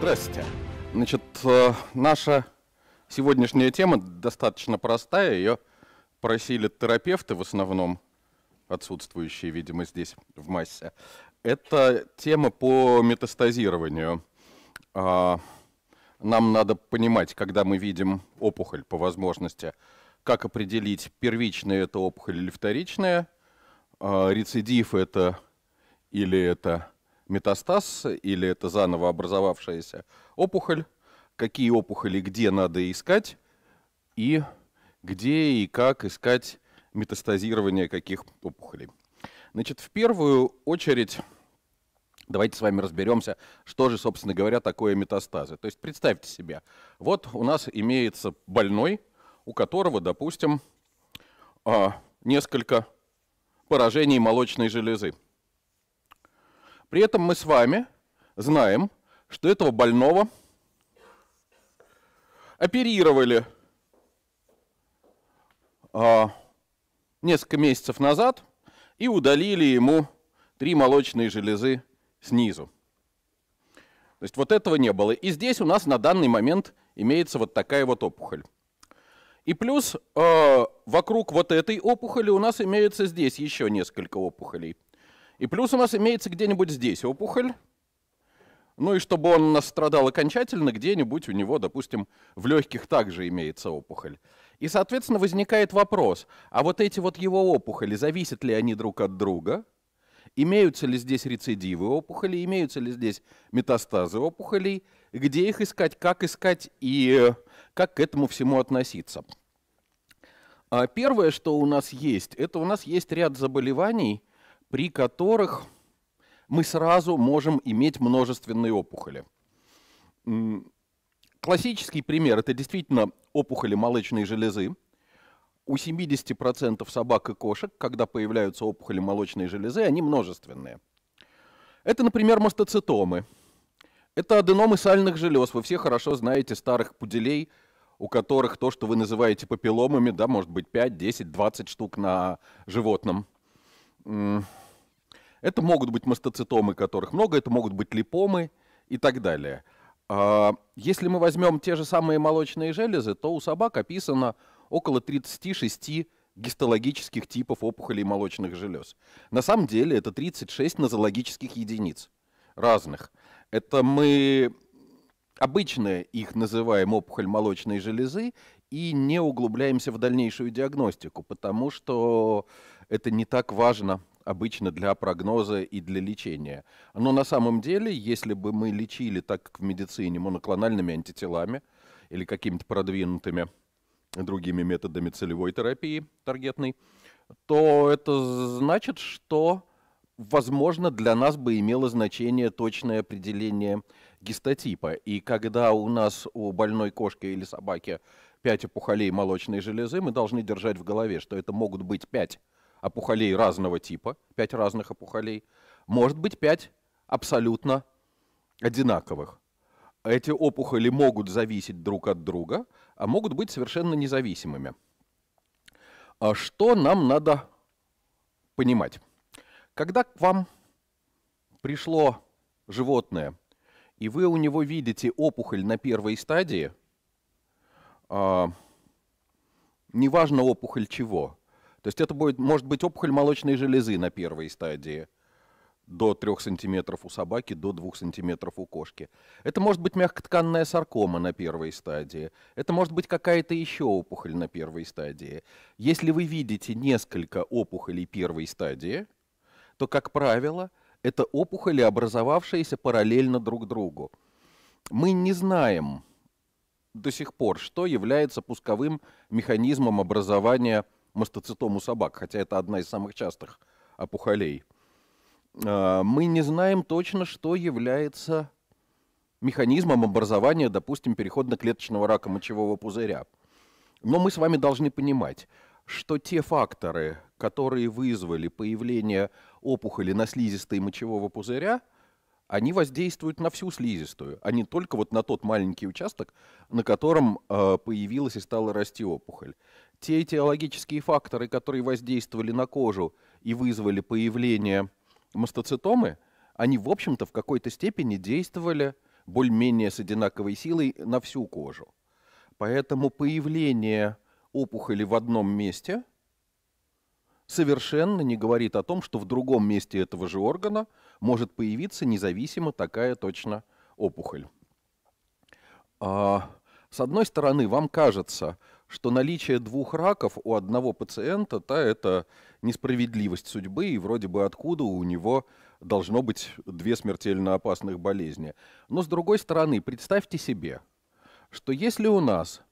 Здравствуйте. Значит, э, наша сегодняшняя тема достаточно простая. Ее просили терапевты в основном, отсутствующие, видимо, здесь в массе. Это тема по метастазированию. А, нам надо понимать, когда мы видим опухоль по возможности, как определить, первичная это опухоль или вторичная, а, рецидив это или это метастаз или это заново образовавшаяся опухоль, какие опухоли где надо искать и где и как искать метастазирование каких опухолей. Значит, в первую очередь давайте с вами разберемся, что же, собственно говоря, такое метастазы. То есть представьте себе, вот у нас имеется больной, у которого, допустим, а, несколько поражений молочной железы. При этом мы с вами знаем, что этого больного оперировали а, несколько месяцев назад и удалили ему три молочные железы снизу. То есть вот этого не было. И здесь у нас на данный момент имеется вот такая вот опухоль. И плюс э, вокруг вот этой опухоли у нас имеется здесь еще несколько опухолей. И плюс у нас имеется где-нибудь здесь опухоль. Ну и чтобы он настрадал окончательно, где-нибудь у него, допустим, в легких также имеется опухоль. И, соответственно, возникает вопрос, а вот эти вот его опухоли, зависят ли они друг от друга? Имеются ли здесь рецидивы опухолей? имеются ли здесь метастазы опухолей, где их искать, как искать и э, как к этому всему относиться. А первое, что у нас есть, это у нас есть ряд заболеваний, при которых мы сразу можем иметь множественные опухоли. Классический пример – это действительно опухоли молочной железы. У 70% собак и кошек, когда появляются опухоли молочной железы, они множественные. Это, например, мастоцитомы. Это аденомы сальных желез. Вы все хорошо знаете старых пуделей, у которых то, что вы называете папилломами, да, может быть 5, 10, 20 штук на животном. Это могут быть мастоцитомы, которых много, это могут быть липомы и так далее. А, если мы возьмем те же самые молочные железы, то у собак описано около 36 гистологических типов опухолей молочных желез. На самом деле это 36 нозологических единиц разных. Это мы обычно их называем опухоль молочной железы и не углубляемся в дальнейшую диагностику, потому что это не так важно обычно для прогноза и для лечения. Но на самом деле, если бы мы лечили так, как в медицине, моноклональными антителами или какими-то продвинутыми другими методами целевой терапии таргетной, то это значит, что, возможно, для нас бы имело значение точное определение гистотипа. И когда у нас у больной кошки или собаки 5 опухолей молочной железы, мы должны держать в голове, что это могут быть 5 опухолей разного типа, пять разных опухолей, может быть пять абсолютно одинаковых. Эти опухоли могут зависеть друг от друга, а могут быть совершенно независимыми. А что нам надо понимать? Когда к вам пришло животное, и вы у него видите опухоль на первой стадии, а, неважно опухоль чего, то есть это будет, может быть опухоль молочной железы на первой стадии, до 3 сантиметров у собаки, до 2 сантиметров у кошки. Это может быть мягкотканная саркома на первой стадии. Это может быть какая-то еще опухоль на первой стадии. Если вы видите несколько опухолей первой стадии, то, как правило, это опухоли, образовавшиеся параллельно друг другу. Мы не знаем до сих пор, что является пусковым механизмом образования опухолей Мастоцитому собак, хотя это одна из самых частых опухолей. А, мы не знаем точно, что является механизмом образования, допустим, переходно-клеточного рака мочевого пузыря. Но мы с вами должны понимать, что те факторы, которые вызвали появление опухоли на слизистой мочевого пузыря, они воздействуют на всю слизистую, а не только вот на тот маленький участок, на котором а, появилась и стала расти опухоль те этиологические факторы, которые воздействовали на кожу и вызвали появление мастоцитомы, они, в общем-то, в какой-то степени действовали более-менее с одинаковой силой на всю кожу. Поэтому появление опухоли в одном месте совершенно не говорит о том, что в другом месте этого же органа может появиться независимо такая точно опухоль. А, с одной стороны, вам кажется, что наличие двух раков у одного пациента, то это несправедливость судьбы, и вроде бы откуда у него должно быть две смертельно опасных болезни. Но с другой стороны, представьте себе, что если у нас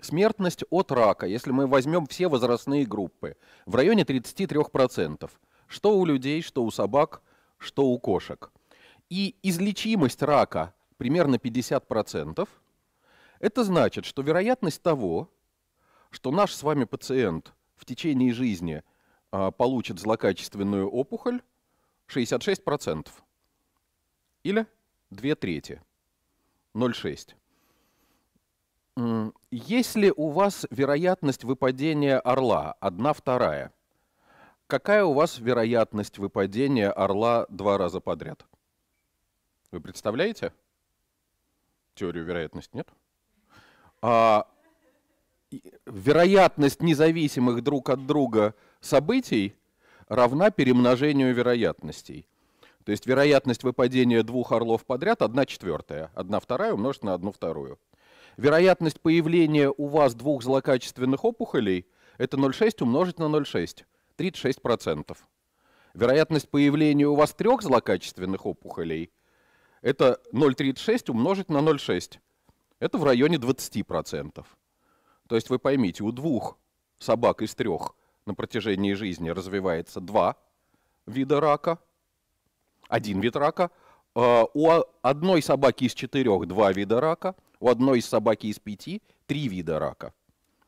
смертность от рака, если мы возьмем все возрастные группы, в районе 33%, что у людей, что у собак, что у кошек. И излечимость рака примерно 50%, это значит, что вероятность того, что наш с вами пациент в течение жизни а, получит злокачественную опухоль 66% или 2 трети, 0,6. Если у вас вероятность выпадения орла 1 вторая, какая у вас вероятность выпадения орла два раза подряд? Вы представляете? Теорию вероятности нет? А, вероятность независимых друг от друга событий равна перемножению вероятностей. То есть вероятность выпадения двух орлов подряд 1 четвертая, 1 вторая умножить на 1 вторую. Вероятность появления у вас двух злокачественных опухолей – это 0,6 умножить на 0,6, 36%. Вероятность появления у вас трех злокачественных опухолей – это 0,36 умножить на 0,6. Это в районе 20%. То есть вы поймите, у двух собак из трех на протяжении жизни развивается два вида рака, один вид рака, а, у одной собаки из четырех два вида рака, у одной из собаки из пяти три вида рака.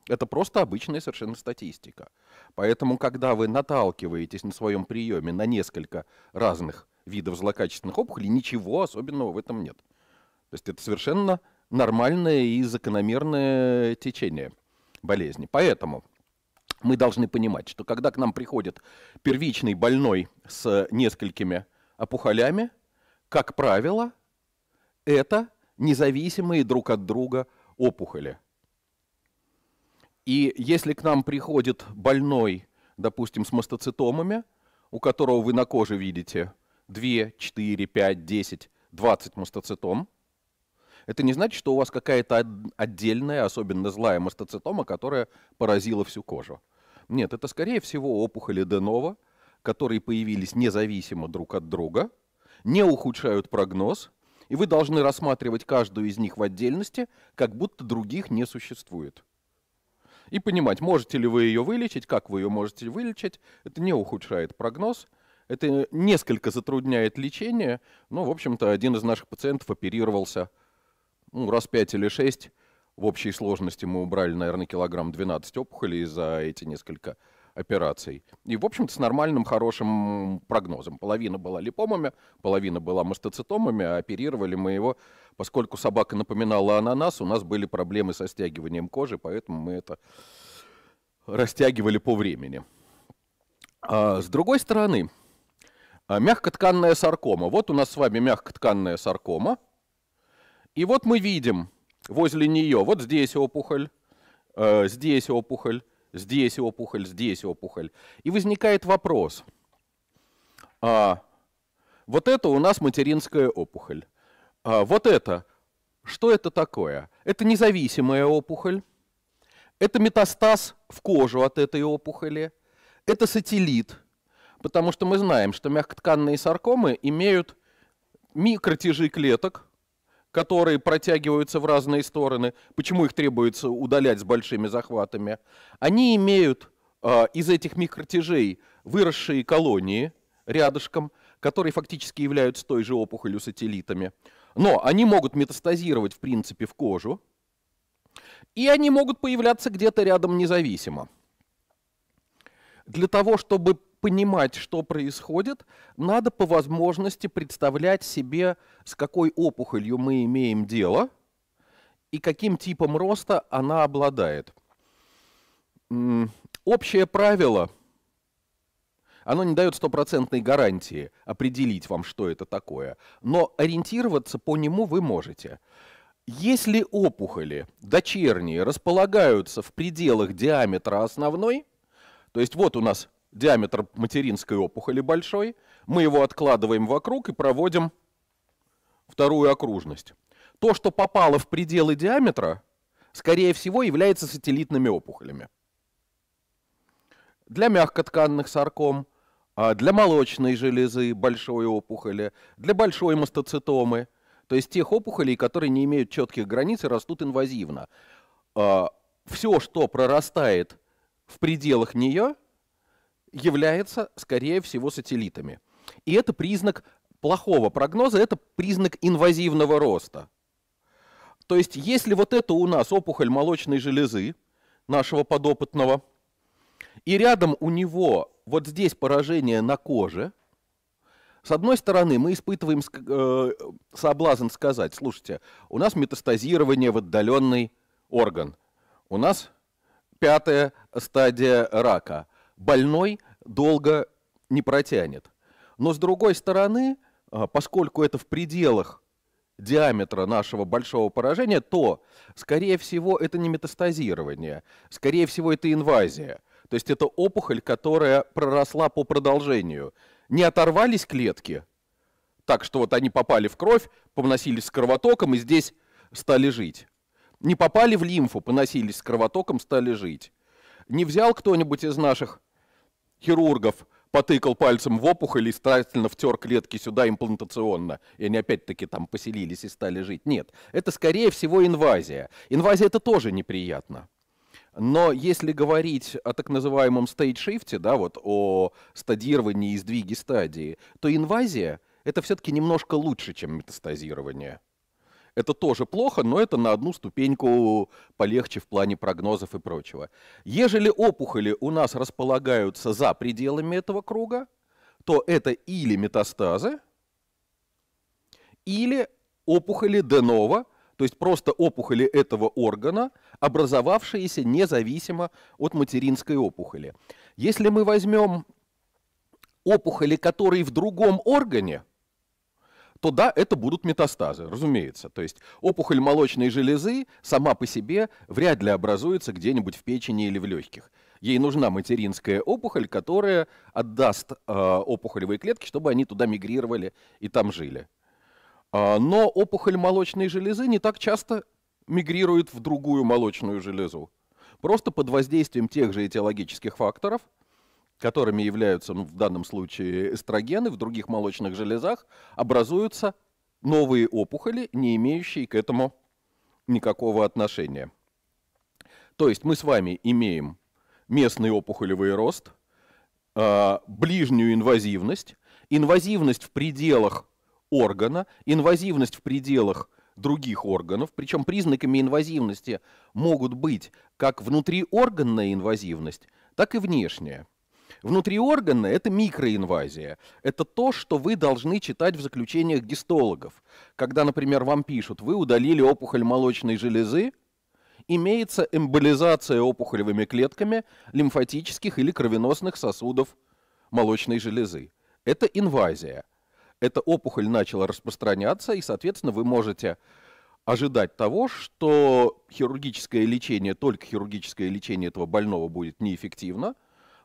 Это просто обычная совершенно статистика. Поэтому, когда вы наталкиваетесь на своем приеме на несколько разных видов злокачественных опухолей, ничего особенного в этом нет. То есть это совершенно нормальное и закономерное течение болезни. Поэтому мы должны понимать, что когда к нам приходит первичный больной с несколькими опухолями, как правило, это независимые друг от друга опухоли. И если к нам приходит больной, допустим, с мастоцитомами, у которого вы на коже видите 2, 4, 5, 10, 20 мастоцитом, это не значит, что у вас какая-то отдельная, особенно злая мастоцитома, которая поразила всю кожу. Нет, это скорее всего опухоли Денова, которые появились независимо друг от друга, не ухудшают прогноз, и вы должны рассматривать каждую из них в отдельности, как будто других не существует. И понимать, можете ли вы ее вылечить, как вы ее можете вылечить. Это не ухудшает прогноз, это несколько затрудняет лечение. Но, в общем-то, один из наших пациентов оперировался ну, раз 5 или 6. В общей сложности мы убрали, наверное, килограмм 12 опухолей за эти несколько операций. И, в общем-то, с нормальным, хорошим прогнозом. Половина была липомами, половина была мастоцитомами, а оперировали мы его, поскольку собака напоминала ананас, у нас были проблемы со стягиванием кожи, поэтому мы это растягивали по времени. А, с другой стороны, а, мягкотканная саркома. Вот у нас с вами мягкотканная саркома – и вот мы видим возле нее, вот здесь опухоль, э, здесь опухоль, здесь опухоль, здесь опухоль. И возникает вопрос. А, вот это у нас материнская опухоль. А, вот это, что это такое? Это независимая опухоль. Это метастаз в кожу от этой опухоли. Это сателлит, потому что мы знаем, что мягкотканные саркомы имеют микротяжи клеток – которые протягиваются в разные стороны, почему их требуется удалять с большими захватами, они имеют э, из этих микротяжей выросшие колонии рядышком, которые фактически являются той же опухолью сателлитами. Но они могут метастазировать, в принципе, в кожу, и они могут появляться где-то рядом независимо. Для того, чтобы понимать, что происходит, надо по возможности представлять себе, с какой опухолью мы имеем дело и каким типом роста она обладает. Общее правило, оно не дает стопроцентной гарантии определить вам, что это такое, но ориентироваться по нему вы можете. Если опухоли дочерние располагаются в пределах диаметра основной, то есть вот у нас диаметр материнской опухоли большой, мы его откладываем вокруг и проводим вторую окружность. То, что попало в пределы диаметра, скорее всего, является сателлитными опухолями. Для мягкотканных сарком, а для молочной железы большой опухоли, для большой мастоцитомы, то есть тех опухолей, которые не имеют четких границ и растут инвазивно. А, Все, что прорастает в пределах нее – является, скорее всего, сателлитами. И это признак плохого прогноза, это признак инвазивного роста. То есть, если вот это у нас опухоль молочной железы нашего подопытного, и рядом у него вот здесь поражение на коже, с одной стороны, мы испытываем э, соблазн сказать, слушайте, у нас метастазирование в отдаленный орган, у нас пятая стадия рака – больной долго не протянет. Но с другой стороны, а, поскольку это в пределах диаметра нашего большого поражения, то, скорее всего, это не метастазирование, скорее всего, это инвазия. То есть это опухоль, которая проросла по продолжению. Не оторвались клетки, так что вот они попали в кровь, поносились с кровотоком и здесь стали жить. Не попали в лимфу, поносились с кровотоком, стали жить. Не взял кто-нибудь из наших хирургов потыкал пальцем в опухоль и старательно втер клетки сюда имплантационно. И они опять-таки там поселились и стали жить. Нет, это скорее всего инвазия. Инвазия это тоже неприятно. Но если говорить о так называемом стейджшифте, да, вот о стадировании и сдвиге стадии, то инвазия — это все-таки немножко лучше, чем метастазирование. Это тоже плохо, но это на одну ступеньку полегче в плане прогнозов и прочего. Ежели опухоли у нас располагаются за пределами этого круга, то это или метастазы, или опухоли денова, то есть просто опухоли этого органа, образовавшиеся независимо от материнской опухоли. Если мы возьмем опухоли, которые в другом органе, то да, это будут метастазы, разумеется. То есть опухоль молочной железы сама по себе вряд ли образуется где-нибудь в печени или в легких. Ей нужна материнская опухоль, которая отдаст э, опухолевые клетки, чтобы они туда мигрировали и там жили. Э, но опухоль молочной железы не так часто мигрирует в другую молочную железу. Просто под воздействием тех же этиологических факторов – которыми являются ну, в данном случае эстрогены в других молочных железах, образуются новые опухоли, не имеющие к этому никакого отношения. То есть мы с вами имеем местный опухолевый рост, а, ближнюю инвазивность, инвазивность в пределах органа, инвазивность в пределах других органов. Причем признаками инвазивности могут быть как внутриорганная инвазивность, так и внешняя. Внутриорганно – это микроинвазия. Это то, что вы должны читать в заключениях гистологов. Когда, например, вам пишут, вы удалили опухоль молочной железы, имеется эмболизация опухолевыми клетками лимфатических или кровеносных сосудов молочной железы. Это инвазия. Эта опухоль начала распространяться, и, соответственно, вы можете ожидать того, что хирургическое лечение, только хирургическое лечение этого больного будет неэффективно –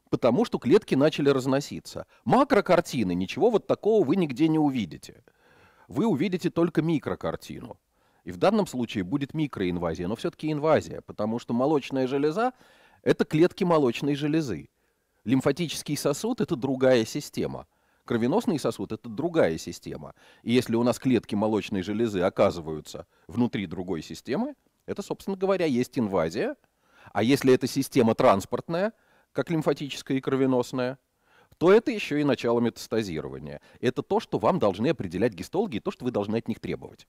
потому что клетки начали разноситься. Макрокартины, ничего вот такого вы нигде не увидите. Вы увидите только микрокартину. И в данном случае будет микроинвазия, но все-таки инвазия, потому что молочная железа – это клетки молочной железы. Лимфатический сосуд – это другая система. Кровеносный сосуд – это другая система. И если у нас клетки молочной железы оказываются внутри другой системы, это, собственно говоря, есть инвазия. А если эта система транспортная – как лимфатическая и кровеносная, то это еще и начало метастазирования. Это то, что вам должны определять гистологи, и то, что вы должны от них требовать.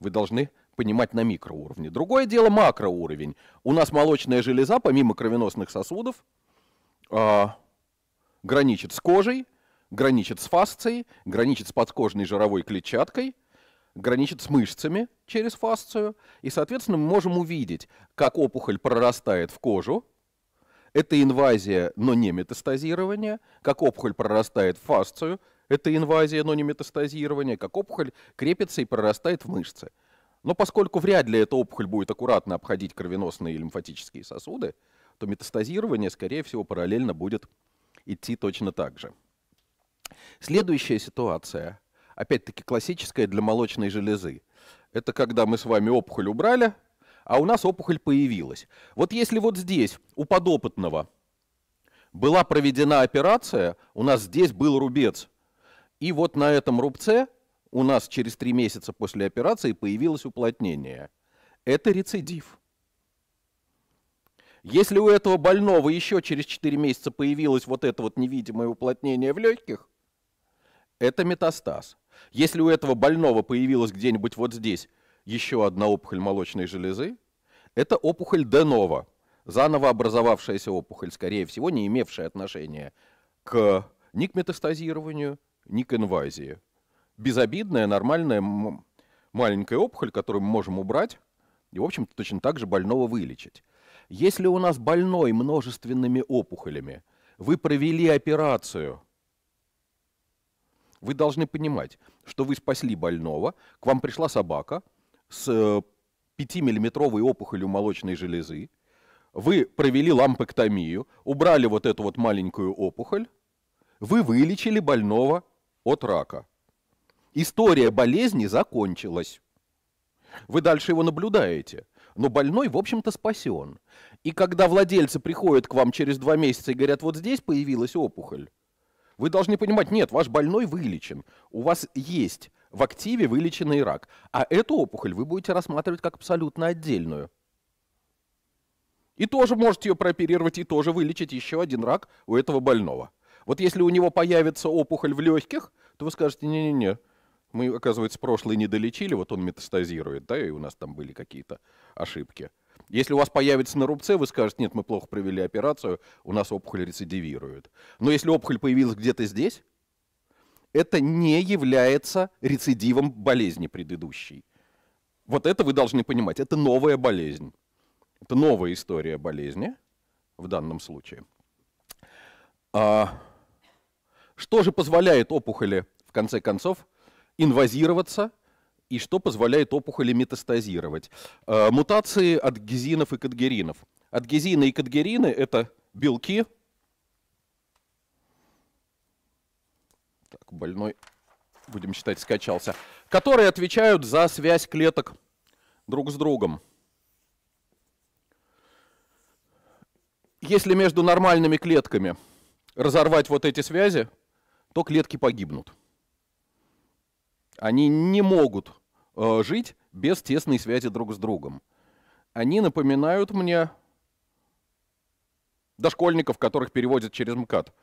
Вы должны понимать на микроуровне. Другое дело макроуровень. У нас молочная железа, помимо кровеносных сосудов, э, граничит с кожей, граничит с фасцией, граничит с подкожной жировой клетчаткой, граничит с мышцами через фасцию. И, соответственно, мы можем увидеть, как опухоль прорастает в кожу, это инвазия, но не метастазирование, как опухоль прорастает в фасцию, это инвазия, но не метастазирование, как опухоль крепится и прорастает в мышцы. Но поскольку вряд ли эта опухоль будет аккуратно обходить кровеносные и лимфатические сосуды, то метастазирование, скорее всего, параллельно будет идти точно так же. Следующая ситуация, опять-таки классическая для молочной железы. Это когда мы с вами опухоль убрали – а у нас опухоль появилась. Вот если вот здесь у подопытного была проведена операция, у нас здесь был рубец, и вот на этом рубце у нас через три месяца после операции появилось уплотнение. Это рецидив. Если у этого больного еще через 4 месяца появилось вот это вот невидимое уплотнение в легких, это метастаз. Если у этого больного появилось где-нибудь вот здесь еще одна опухоль молочной железы. Это опухоль Денова, заново образовавшаяся опухоль, скорее всего, не имевшая отношения к ни к метастазированию, ни к инвазии. Безобидная, нормальная маленькая опухоль, которую мы можем убрать, и, в общем-то, точно так же больного вылечить. Если у нас больной множественными опухолями, вы провели операцию, вы должны понимать, что вы спасли больного, к вам пришла собака – с 5-миллиметровой э, опухолью молочной железы, вы провели лампэктомию, убрали вот эту вот маленькую опухоль, вы вылечили больного от рака. История болезни закончилась. Вы дальше его наблюдаете, но больной, в общем-то, спасен. И когда владельцы приходят к вам через два месяца и говорят, вот здесь появилась опухоль, вы должны понимать, нет, ваш больной вылечен, у вас есть в активе вылеченный рак, а эту опухоль вы будете рассматривать как абсолютно отдельную. И тоже можете ее прооперировать и тоже вылечить еще один рак у этого больного. Вот если у него появится опухоль в легких, то вы скажете, не-не-не, мы, оказывается, прошлый не долечили, вот он метастазирует, да, и у нас там были какие-то ошибки. Если у вас появится на рубце, вы скажете, нет, мы плохо провели операцию, у нас опухоль рецидивирует. Но если опухоль появилась где-то здесь, это не является рецидивом болезни предыдущей. Вот это вы должны понимать. Это новая болезнь. Это новая история болезни в данном случае. А, что же позволяет опухоли, в конце концов, инвазироваться и что позволяет опухоли метастазировать? А, мутации адгезинов и кадгеринов. Адгезины и кадгерины – это белки – поскольку больной, будем считать, скачался, которые отвечают за связь клеток друг с другом. Если между нормальными клетками разорвать вот эти связи, то клетки погибнут. Они не могут э, жить без тесной связи друг с другом. Они напоминают мне дошкольников, которых переводят через МКАД.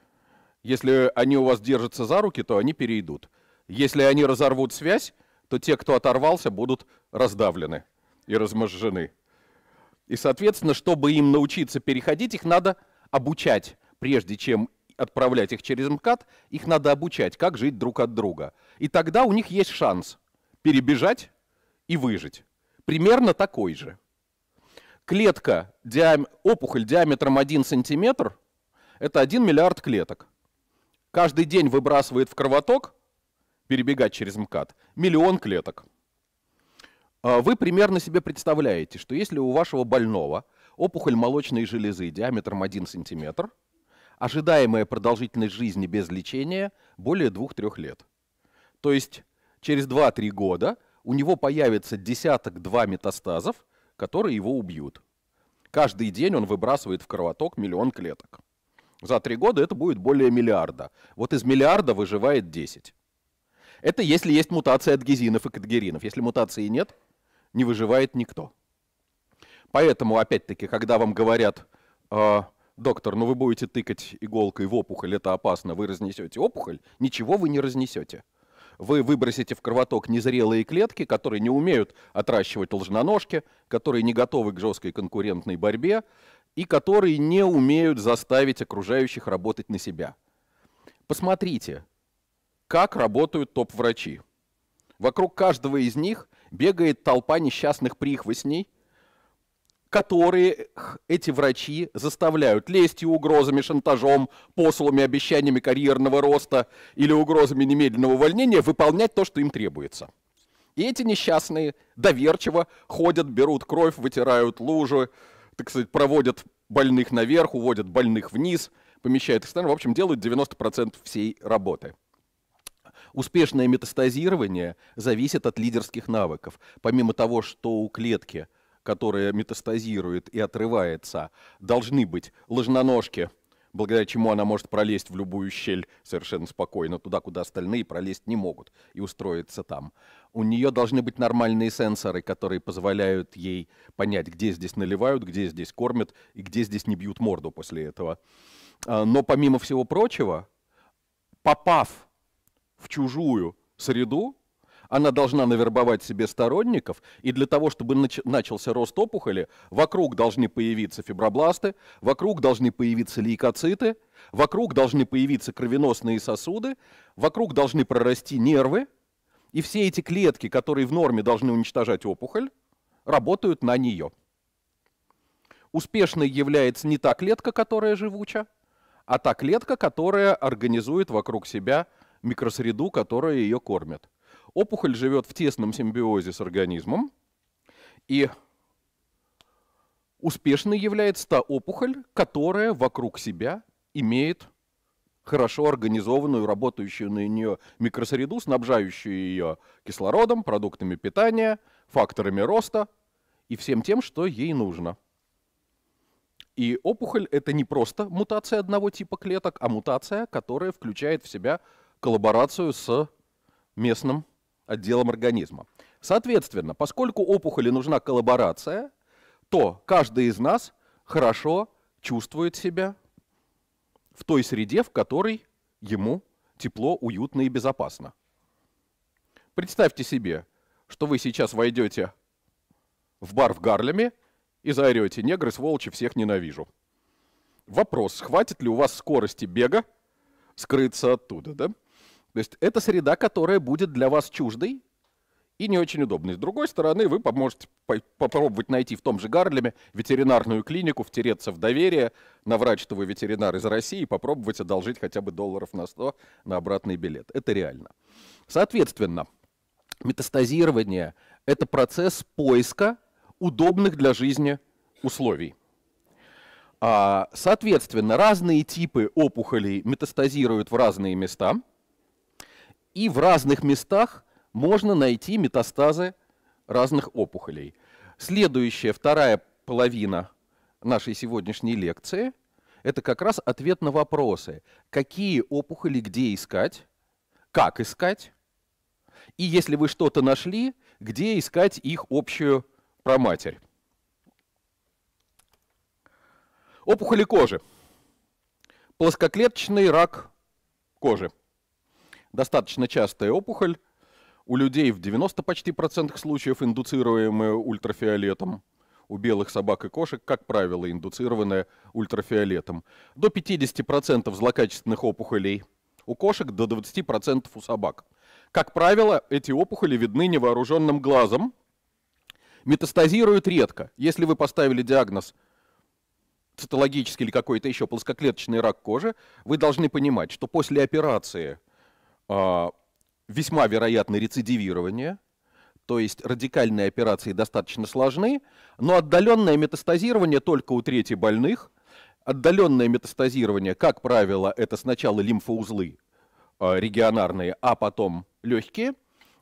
Если они у вас держатся за руки, то они перейдут. Если они разорвут связь, то те, кто оторвался, будут раздавлены и разможжены. И, соответственно, чтобы им научиться переходить, их надо обучать, прежде чем отправлять их через МКАД, их надо обучать, как жить друг от друга. И тогда у них есть шанс перебежать и выжить. Примерно такой же. Клетка, диам... опухоль диаметром 1 сантиметр – это 1 миллиард клеток каждый день выбрасывает в кровоток, перебегать через МКАД, миллион клеток. А вы примерно себе представляете, что если у вашего больного опухоль молочной железы диаметром 1 см, ожидаемая продолжительность жизни без лечения более 2-3 лет. То есть через 2-3 года у него появится десяток-два метастазов, которые его убьют. Каждый день он выбрасывает в кровоток миллион клеток. За три года это будет более миллиарда. Вот из миллиарда выживает 10. Это если есть мутация адгезинов и кадгеринов. Если мутации нет, не выживает никто. Поэтому, опять-таки, когда вам говорят, э, доктор, ну вы будете тыкать иголкой в опухоль, это опасно, вы разнесете опухоль, ничего вы не разнесете. Вы выбросите в кровоток незрелые клетки, которые не умеют отращивать лжноножки, которые не готовы к жесткой конкурентной борьбе, и которые не умеют заставить окружающих работать на себя. Посмотрите, как работают топ-врачи. Вокруг каждого из них бегает толпа несчастных прихвостней, которые эти врачи заставляют лестью, угрозами, шантажом, послами, обещаниями карьерного роста или угрозами немедленного увольнения выполнять то, что им требуется. И эти несчастные доверчиво ходят, берут кровь, вытирают лужи, так сказать, проводят больных наверх, уводят больных вниз, помещают их в общем, делают 90% всей работы. Успешное метастазирование зависит от лидерских навыков. Помимо того, что у клетки, которая метастазирует и отрывается, должны быть ложноножки – благодаря чему она может пролезть в любую щель совершенно спокойно, туда, куда остальные пролезть не могут, и устроиться там. У нее должны быть нормальные сенсоры, которые позволяют ей понять, где здесь наливают, где здесь кормят и где здесь не бьют морду после этого. А, но помимо всего прочего, попав в чужую среду, она должна навербовать себе сторонников, и для того, чтобы нач- начался рост опухоли, вокруг должны появиться фибробласты, вокруг должны появиться лейкоциты, вокруг должны появиться кровеносные сосуды, вокруг должны прорасти нервы, и все эти клетки, которые в норме должны уничтожать опухоль, работают на нее. Успешной является не та клетка, которая живуча, а та клетка, которая организует вокруг себя микросреду, которая ее кормит. Опухоль живет в тесном симбиозе с организмом, и успешной является та опухоль, которая вокруг себя имеет хорошо организованную, работающую на нее микросреду, снабжающую ее кислородом, продуктами питания, факторами роста и всем тем, что ей нужно. И опухоль — это не просто мутация одного типа клеток, а мутация, которая включает в себя коллаборацию с местным отделом организма. Соответственно, поскольку опухоли нужна коллаборация, то каждый из нас хорошо чувствует себя в той среде, в которой ему тепло, уютно и безопасно. Представьте себе, что вы сейчас войдете в бар в Гарлеме и заорете «Негры, сволочи, всех ненавижу». Вопрос, хватит ли у вас скорости бега скрыться оттуда, да? То есть это среда, которая будет для вас чуждой и не очень удобной. С другой стороны, вы поможете попробовать найти в том же Гарлеме ветеринарную клинику, втереться в доверие, наврать, что вы ветеринар из России, и попробовать одолжить хотя бы долларов на 100 на обратный билет. Это реально. Соответственно, метастазирование – это процесс поиска удобных для жизни условий. А, соответственно, разные типы опухолей метастазируют в разные места – и в разных местах можно найти метастазы разных опухолей. Следующая, вторая половина нашей сегодняшней лекции – это как раз ответ на вопросы, какие опухоли где искать, как искать, и если вы что-то нашли, где искать их общую проматерь. Опухоли кожи. Плоскоклеточный рак кожи – достаточно частая опухоль, у людей в 90 почти процентах случаев индуцируемая ультрафиолетом, у белых собак и кошек, как правило, индуцированная ультрафиолетом, до 50% злокачественных опухолей у кошек, до 20% у собак. Как правило, эти опухоли видны невооруженным глазом, метастазируют редко. Если вы поставили диагноз цитологический или какой-то еще плоскоклеточный рак кожи, вы должны понимать, что после операции а, весьма вероятно рецидивирование, то есть радикальные операции достаточно сложны, но отдаленное метастазирование только у трети больных. Отдаленное метастазирование, как правило, это сначала лимфоузлы а, регионарные, а потом легкие.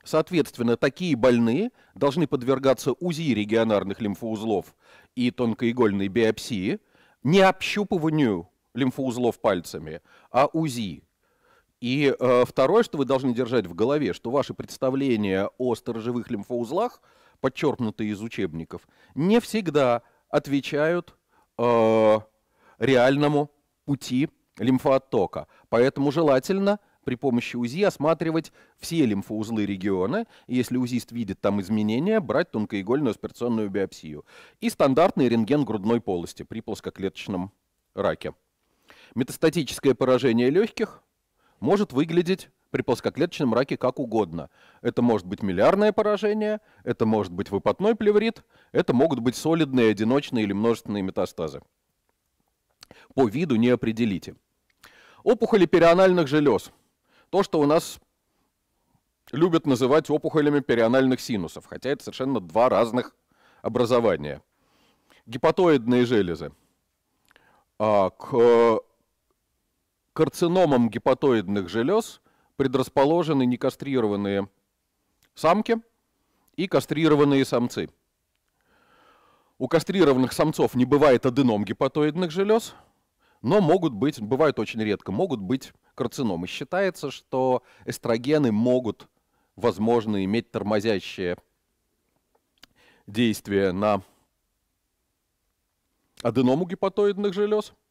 Соответственно, такие больные должны подвергаться УЗИ регионарных лимфоузлов и тонкоигольной биопсии, не общупыванию лимфоузлов пальцами, а УЗИ. И э, второе, что вы должны держать в голове, что ваши представления о сторожевых лимфоузлах, подчеркнутые из учебников, не всегда отвечают э, реальному пути лимфооттока. Поэтому желательно при помощи УЗИ осматривать все лимфоузлы региона, и если УЗИст видит там изменения, брать тонкоигольную аспирационную биопсию. И стандартный рентген грудной полости при плоскоклеточном раке. Метастатическое поражение легких – может выглядеть при плоскоклеточном раке как угодно. Это может быть миллиарное поражение, это может быть выпотной плеврит, это могут быть солидные, одиночные или множественные метастазы. По виду не определите. Опухоли перианальных желез. То, что у нас любят называть опухолями перианальных синусов, хотя это совершенно два разных образования. Гепатоидные железы. А, к карциномом гепатоидных желез предрасположены некастрированные самки и кастрированные самцы. У кастрированных самцов не бывает аденом гепатоидных желез, но могут быть, бывают очень редко, могут быть карциномы. Считается, что эстрогены могут, возможно, иметь тормозящее действие на аденому гепатоидных желез –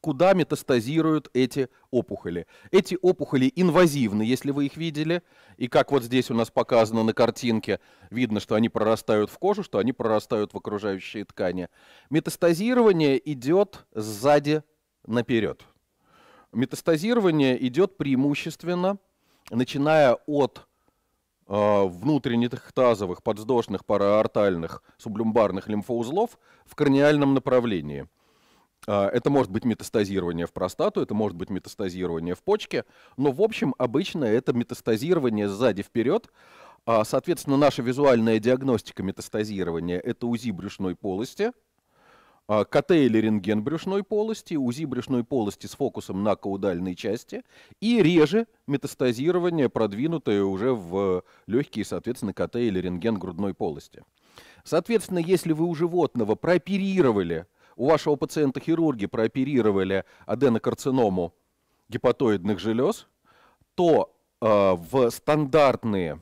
куда метастазируют эти опухоли. Эти опухоли инвазивны, если вы их видели. И как вот здесь у нас показано на картинке, видно, что они прорастают в кожу, что они прорастают в окружающие ткани. Метастазирование идет сзади наперед. Метастазирование идет преимущественно, начиная от а, внутренних тазовых, подвздошных, параортальных, сублюмбарных лимфоузлов в краниальном направлении. А, это может быть метастазирование в простату, это может быть метастазирование в почке, но в общем обычно это метастазирование сзади вперед. А, соответственно, наша визуальная диагностика метастазирования – это УЗИ брюшной полости – а, КТ или рентген брюшной полости, УЗИ брюшной полости с фокусом на каудальной части и реже метастазирование, продвинутое уже в легкие, соответственно, КТ или рентген грудной полости. Соответственно, если вы у животного прооперировали, у вашего пациента хирурги прооперировали аденокарциному гепатоидных желез, то э, в стандартные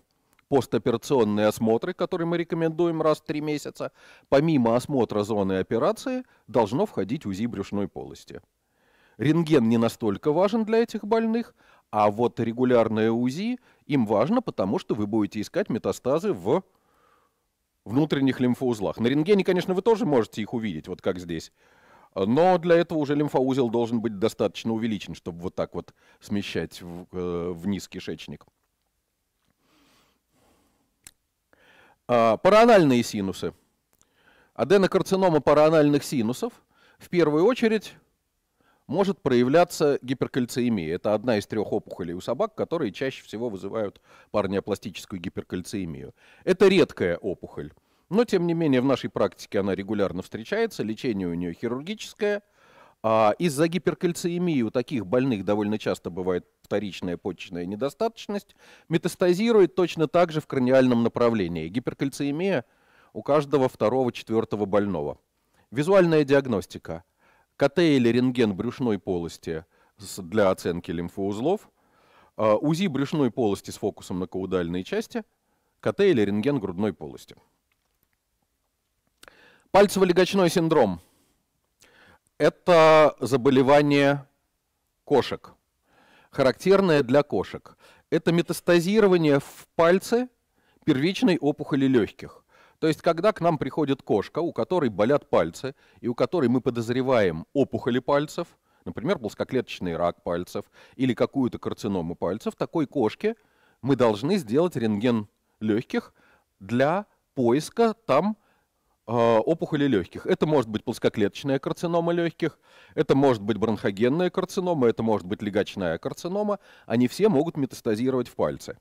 постоперационные осмотры, которые мы рекомендуем раз в три месяца, помимо осмотра зоны операции, должно входить УЗИ брюшной полости. Рентген не настолько важен для этих больных, а вот регулярное УЗИ им важно, потому что вы будете искать метастазы в внутренних лимфоузлах. На рентгене, конечно, вы тоже можете их увидеть, вот как здесь. Но для этого уже лимфоузел должен быть достаточно увеличен, чтобы вот так вот смещать э, вниз кишечник. А, Паранальные синусы. Аденокарцинома паранальных синусов в первую очередь может проявляться гиперкальциемия. Это одна из трех опухолей у собак, которые чаще всего вызывают парниопластическую гиперкальциемию. Это редкая опухоль, но тем не менее в нашей практике она регулярно встречается, лечение у нее хирургическое – а, из-за гиперкальциемии у таких больных довольно часто бывает вторичная почечная недостаточность, метастазирует точно так же в краниальном направлении. Гиперкальциемия у каждого второго, четвертого больного. Визуальная диагностика. КТ или рентген брюшной полости для оценки лимфоузлов. А, УЗИ брюшной полости с фокусом на каудальной части. КТ или рентген грудной полости. Пальцево-легочной синдром – это заболевание кошек, характерное для кошек. Это метастазирование в пальце первичной опухоли легких. То есть, когда к нам приходит кошка, у которой болят пальцы, и у которой мы подозреваем опухоли пальцев, например, плоскоклеточный рак пальцев или какую-то карциному пальцев, такой кошке мы должны сделать рентген легких для поиска там Э, опухоли легких. Это может быть плоскоклеточная карцинома легких, это может быть бронхогенная карцинома, это может быть легочная карцинома. Они все могут метастазировать в пальцы.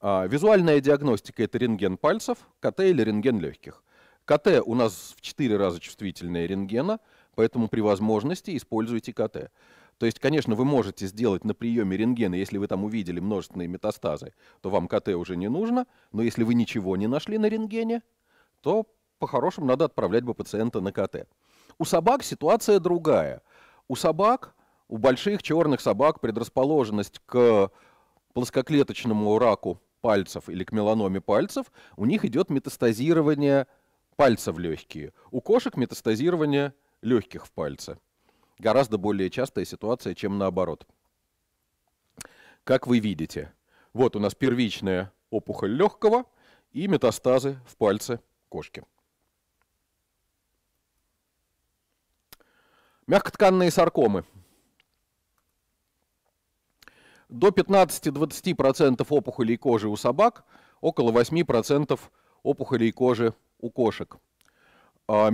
А, визуальная диагностика – это рентген пальцев, КТ или рентген легких. КТ у нас в 4 раза чувствительнее рентгена, поэтому при возможности используйте КТ. То есть, конечно, вы можете сделать на приеме рентгена, если вы там увидели множественные метастазы, то вам КТ уже не нужно, но если вы ничего не нашли на рентгене, то по-хорошему надо отправлять бы пациента на КТ. У собак ситуация другая. У собак, у больших черных собак предрасположенность к плоскоклеточному раку пальцев или к меланоме пальцев, у них идет метастазирование пальца в легкие. У кошек метастазирование легких в пальце. Гораздо более частая ситуация, чем наоборот. Как вы видите, вот у нас первичная опухоль легкого и метастазы в пальце кошки. Мягкотканные саркомы. До 15-20% опухолей кожи у собак, около 8% опухолей кожи у кошек. А,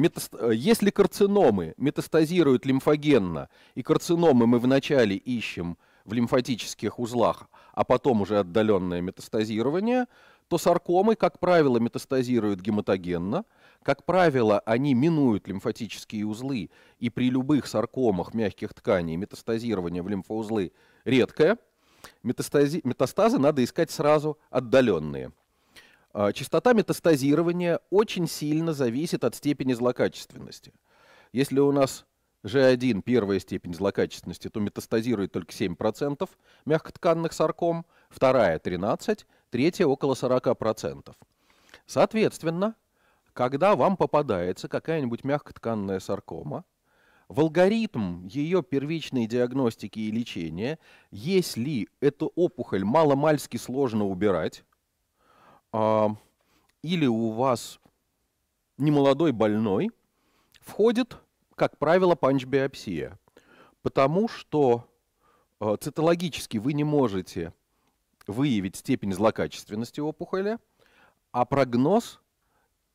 если карциномы метастазируют лимфогенно, и карциномы мы вначале ищем в лимфатических узлах, а потом уже отдаленное метастазирование, то саркомы, как правило, метастазируют гематогенно – как правило, они минуют лимфатические узлы, и при любых саркомах мягких тканей метастазирование в лимфоузлы редкое. Метастази... Метастазы надо искать сразу отдаленные. А, частота метастазирования очень сильно зависит от степени злокачественности. Если у нас G1 первая степень злокачественности, то метастазирует только 7% мягкотканных сарком, вторая 13%, третья около 40%. Соответственно, когда вам попадается какая-нибудь мягкотканная саркома, в алгоритм ее первичной диагностики и лечения, если эту опухоль маломальски сложно убирать, а, или у вас немолодой больной, входит, как правило, панчбиопсия, Потому что а, цитологически вы не можете выявить степень злокачественности опухоли, а прогноз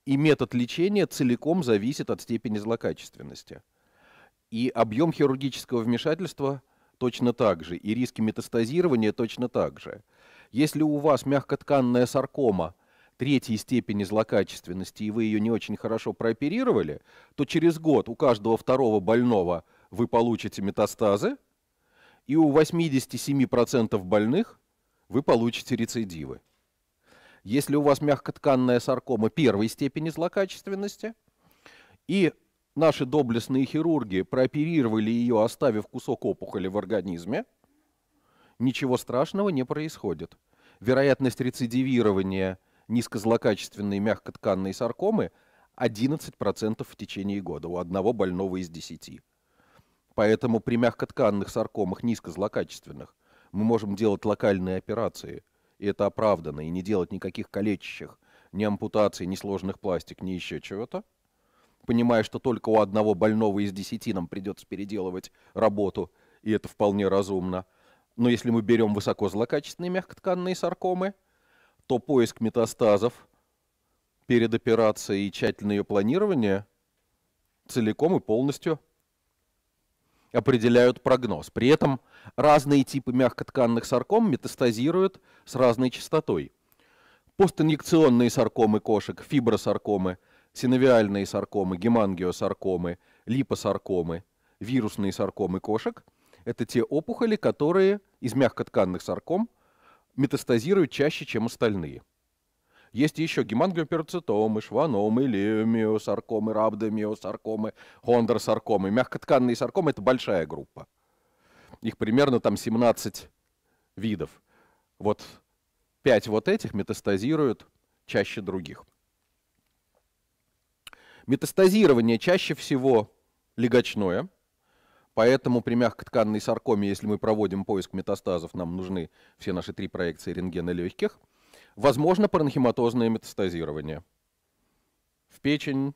и метод лечения целиком зависит от степени злокачественности. И объем хирургического вмешательства точно так же, и риски метастазирования точно так же. Если у вас мягкотканная саркома третьей степени злокачественности, и вы ее не очень хорошо прооперировали, то через год у каждого второго больного вы получите метастазы, и у 87% больных вы получите рецидивы. Если у вас мягкотканная саркома первой степени злокачественности, и наши доблестные хирурги прооперировали ее, оставив кусок опухоли в организме, ничего страшного не происходит. Вероятность рецидивирования низкозлокачественной мягкотканной саркомы 11% в течение года у одного больного из 10. Поэтому при мягкотканных саркомах низкозлокачественных мы можем делать локальные операции – и это оправдано, и не делать никаких калечащих, ни ампутаций, ни сложных пластик, ни еще чего-то, понимая, что только у одного больного из десяти нам придется переделывать работу, и это вполне разумно. Но если мы берем высоко злокачественные мягкотканные саркомы, то поиск метастазов перед операцией и тщательное ее планирование целиком и полностью – определяют прогноз. При этом разные типы мягкотканных сарком метастазируют с разной частотой. Постинъекционные саркомы кошек, фибросаркомы, синовиальные саркомы, гемангиосаркомы, липосаркомы, вирусные саркомы кошек – это те опухоли, которые из мягкотканных сарком метастазируют чаще, чем остальные – есть еще гемангиоперцитомы, шваномы, лиомиосаркомы, рабдомиосаркомы, хондросаркомы. Мягкотканные саркомы – это большая группа. Их примерно там 17 видов. Вот 5 вот этих метастазируют чаще других. Метастазирование чаще всего легочное – Поэтому при мягкотканной саркоме, если мы проводим поиск метастазов, нам нужны все наши три проекции рентгена легких – Возможно паранхематозное метастазирование в печень,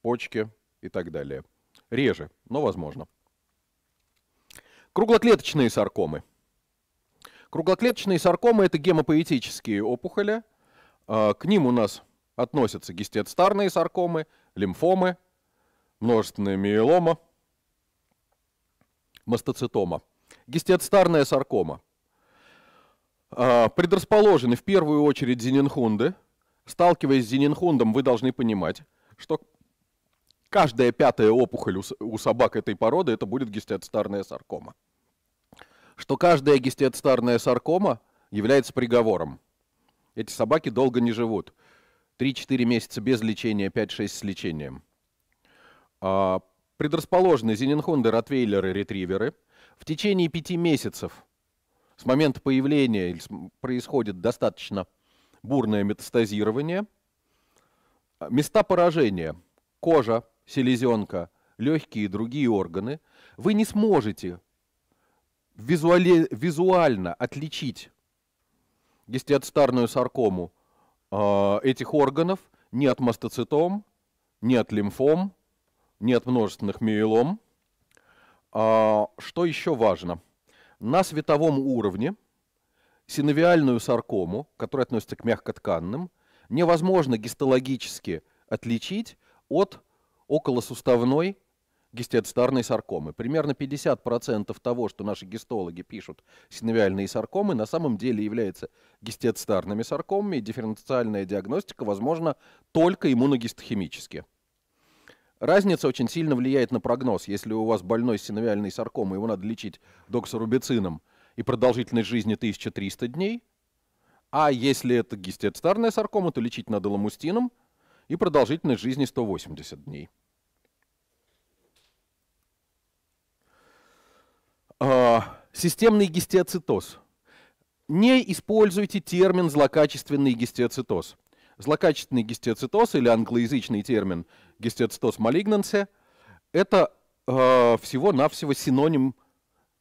почки и так далее. Реже, но возможно. Круглоклеточные саркомы. Круглоклеточные саркомы – это гемопоэтические опухоли. А, к ним у нас относятся гистиоцитарные саркомы, лимфомы, множественная миелома, мастоцитома. Гистиоцитарная саркома а, предрасположены в первую очередь Зенинхонды. Сталкиваясь с Зенинхондом, вы должны понимать, что каждая пятая опухоль у собак этой породы это будет гистиоцитарная саркома. Что каждая гистиоцитарная саркома является приговором. Эти собаки долго не живут. 3-4 месяца без лечения, 5-6 с лечением. А, предрасположены зенинхонды, ротвейлеры, ретриверы. В течение 5 месяцев с момента появления происходит достаточно бурное метастазирование. А, места поражения – кожа, селезенка, легкие и другие органы. Вы не сможете визуали, визуально отличить гистиоцитарную саркому э, этих органов ни от мастоцитом, ни от лимфом, ни от множественных миелом. Э, что еще важно – на световом уровне синовиальную саркому, которая относится к мягкотканным, невозможно гистологически отличить от околосуставной гистиоцитарной саркомы. Примерно 50% того, что наши гистологи пишут синовиальные саркомы, на самом деле являются гистиоцитарными саркомами, и дифференциальная диагностика возможна только иммуногистохимически. Разница очень сильно влияет на прогноз. Если у вас больной синовиальный сарком, его надо лечить доксорубицином, и продолжительность жизни 1300 дней. А если это гистиоцитарная саркома, то лечить надо ламустином, и продолжительность жизни 180 дней. А, системный гистиоцитоз. Не используйте термин «злокачественный гистиоцитоз». Злокачественный гистиоцитоз или англоязычный термин гистиоцитоз малигнансе, это э, всего-навсего синоним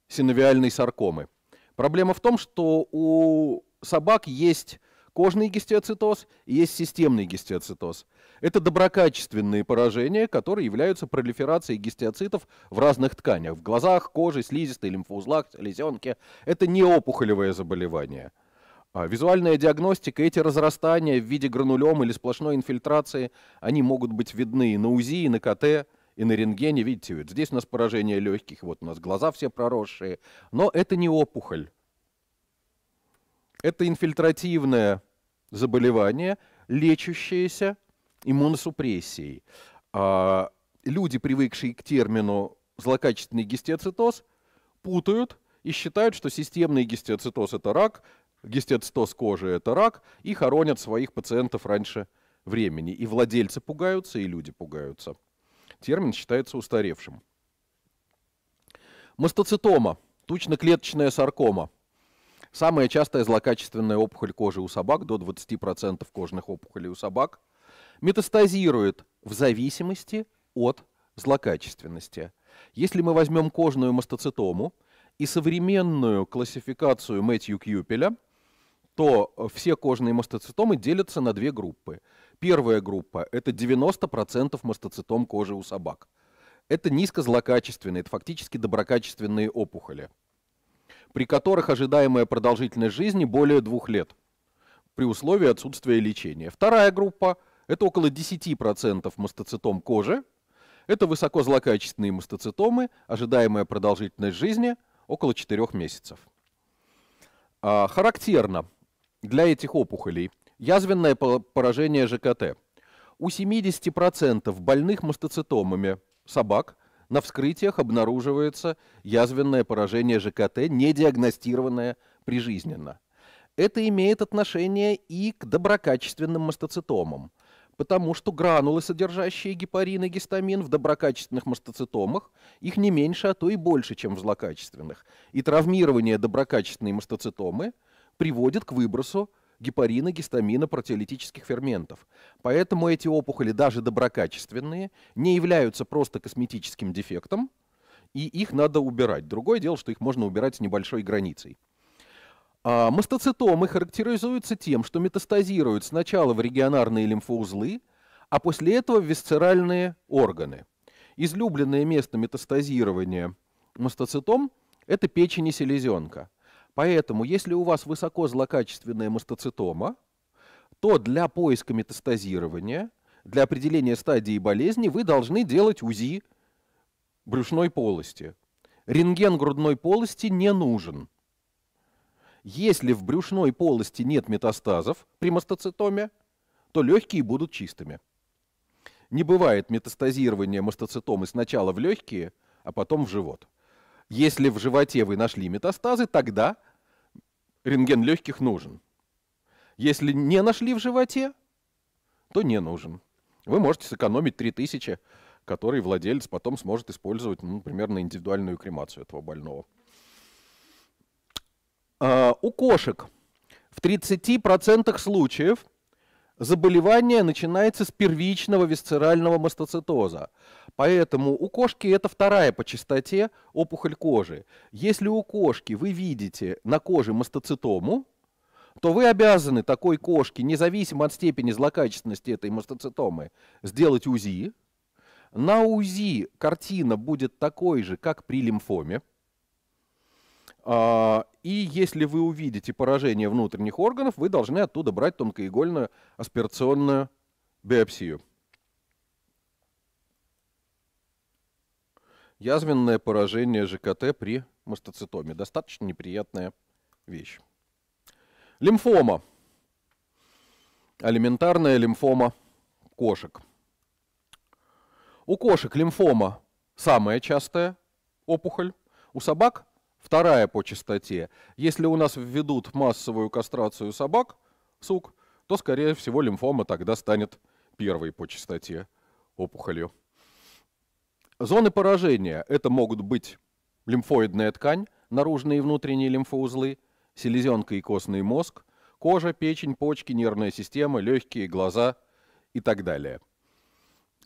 синовиальной саркомы. Проблема в том, что у собак есть кожный гистиоцитоз и есть системный гистиоцитоз. Это доброкачественные поражения, которые являются пролиферацией гистиоцитов в разных тканях. В глазах, коже, слизистой, лимфоузлах, лезенке. Это не опухолевое заболевание – а, визуальная диагностика, эти разрастания в виде гранулем или сплошной инфильтрации, они могут быть видны и на УЗИ, и на КТ, и на рентгене. Видите, вот здесь у нас поражение легких, вот у нас глаза все проросшие. Но это не опухоль. Это инфильтративное заболевание, лечащееся иммуносупрессией. А, люди, привыкшие к термину злокачественный гистеоцитоз, путают и считают, что системный гистеоцитоз – это рак, гистецитоз кожи – это рак, и хоронят своих пациентов раньше времени. И владельцы пугаются, и люди пугаются. Термин считается устаревшим. Мастоцитома – тучно тучноклеточная саркома. Самая частая злокачественная опухоль кожи у собак, до 20% кожных опухолей у собак, метастазирует в зависимости от злокачественности. Если мы возьмем кожную мастоцитому и современную классификацию Мэтью Кьюпеля – то э, все кожные мастоцитомы делятся на две группы. Первая группа – это 90% мастоцитом кожи у собак. Это низкозлокачественные, это фактически доброкачественные опухоли, при которых ожидаемая продолжительность жизни более двух лет при условии отсутствия лечения. Вторая группа – это около 10% мастоцитом кожи. Это высокозлокачественные мастоцитомы, ожидаемая продолжительность жизни около 4 месяцев. А, характерно для этих опухолей язвенное поражение ЖКТ. У 70% больных мастоцитомами собак на вскрытиях обнаруживается язвенное поражение ЖКТ, не диагностированное прижизненно. Это имеет отношение и к доброкачественным мастоцитомам, потому что гранулы, содержащие гепарин и гистамин в доброкачественных мастоцитомах, их не меньше, а то и больше, чем в злокачественных. И травмирование доброкачественной мастоцитомы – приводит к выбросу гепарина, гистамина, протеолитических ферментов. Поэтому эти опухоли, даже доброкачественные, не являются просто косметическим дефектом, и их надо убирать. Другое дело, что их можно убирать с небольшой границей. А мастоцитомы характеризуются тем, что метастазируют сначала в регионарные лимфоузлы, а после этого в висцеральные органы. Излюбленное место метастазирования мастоцитом – это печень и селезенка – Поэтому, если у вас высоко злокачественная мастоцитома, то для поиска метастазирования, для определения стадии болезни вы должны делать УЗИ брюшной полости. Рентген грудной полости не нужен. Если в брюшной полости нет метастазов при мастоцитоме, то легкие будут чистыми. Не бывает метастазирования мастоцитомы сначала в легкие, а потом в живот. Если в животе вы нашли метастазы, тогда рентген легких нужен. Если не нашли в животе, то не нужен. Вы можете сэкономить 3000, которые владелец потом сможет использовать, ну, например, на индивидуальную кремацию этого больного. А, у кошек в 30% случаев заболевание начинается с первичного висцерального мастоцитоза. Поэтому у кошки это вторая по частоте опухоль кожи. Если у кошки вы видите на коже мастоцитому, то вы обязаны такой кошке, независимо от степени злокачественности этой мастоцитомы, сделать УЗИ. На УЗИ картина будет такой же, как при лимфоме. А, и если вы увидите поражение внутренних органов, вы должны оттуда брать тонкоигольную аспирационную биопсию. Язвенное поражение ЖКТ при мастоцитоме. Достаточно неприятная вещь. Лимфома. Алиментарная лимфома кошек. У кошек лимфома самая частая опухоль. У собак Вторая по частоте. Если у нас введут массовую кастрацию собак, сук, то, скорее всего, лимфома тогда станет первой по частоте опухолью. Зоны поражения – это могут быть лимфоидная ткань, наружные и внутренние лимфоузлы, селезенка и костный мозг, кожа, печень, почки, нервная система, легкие, глаза и так далее.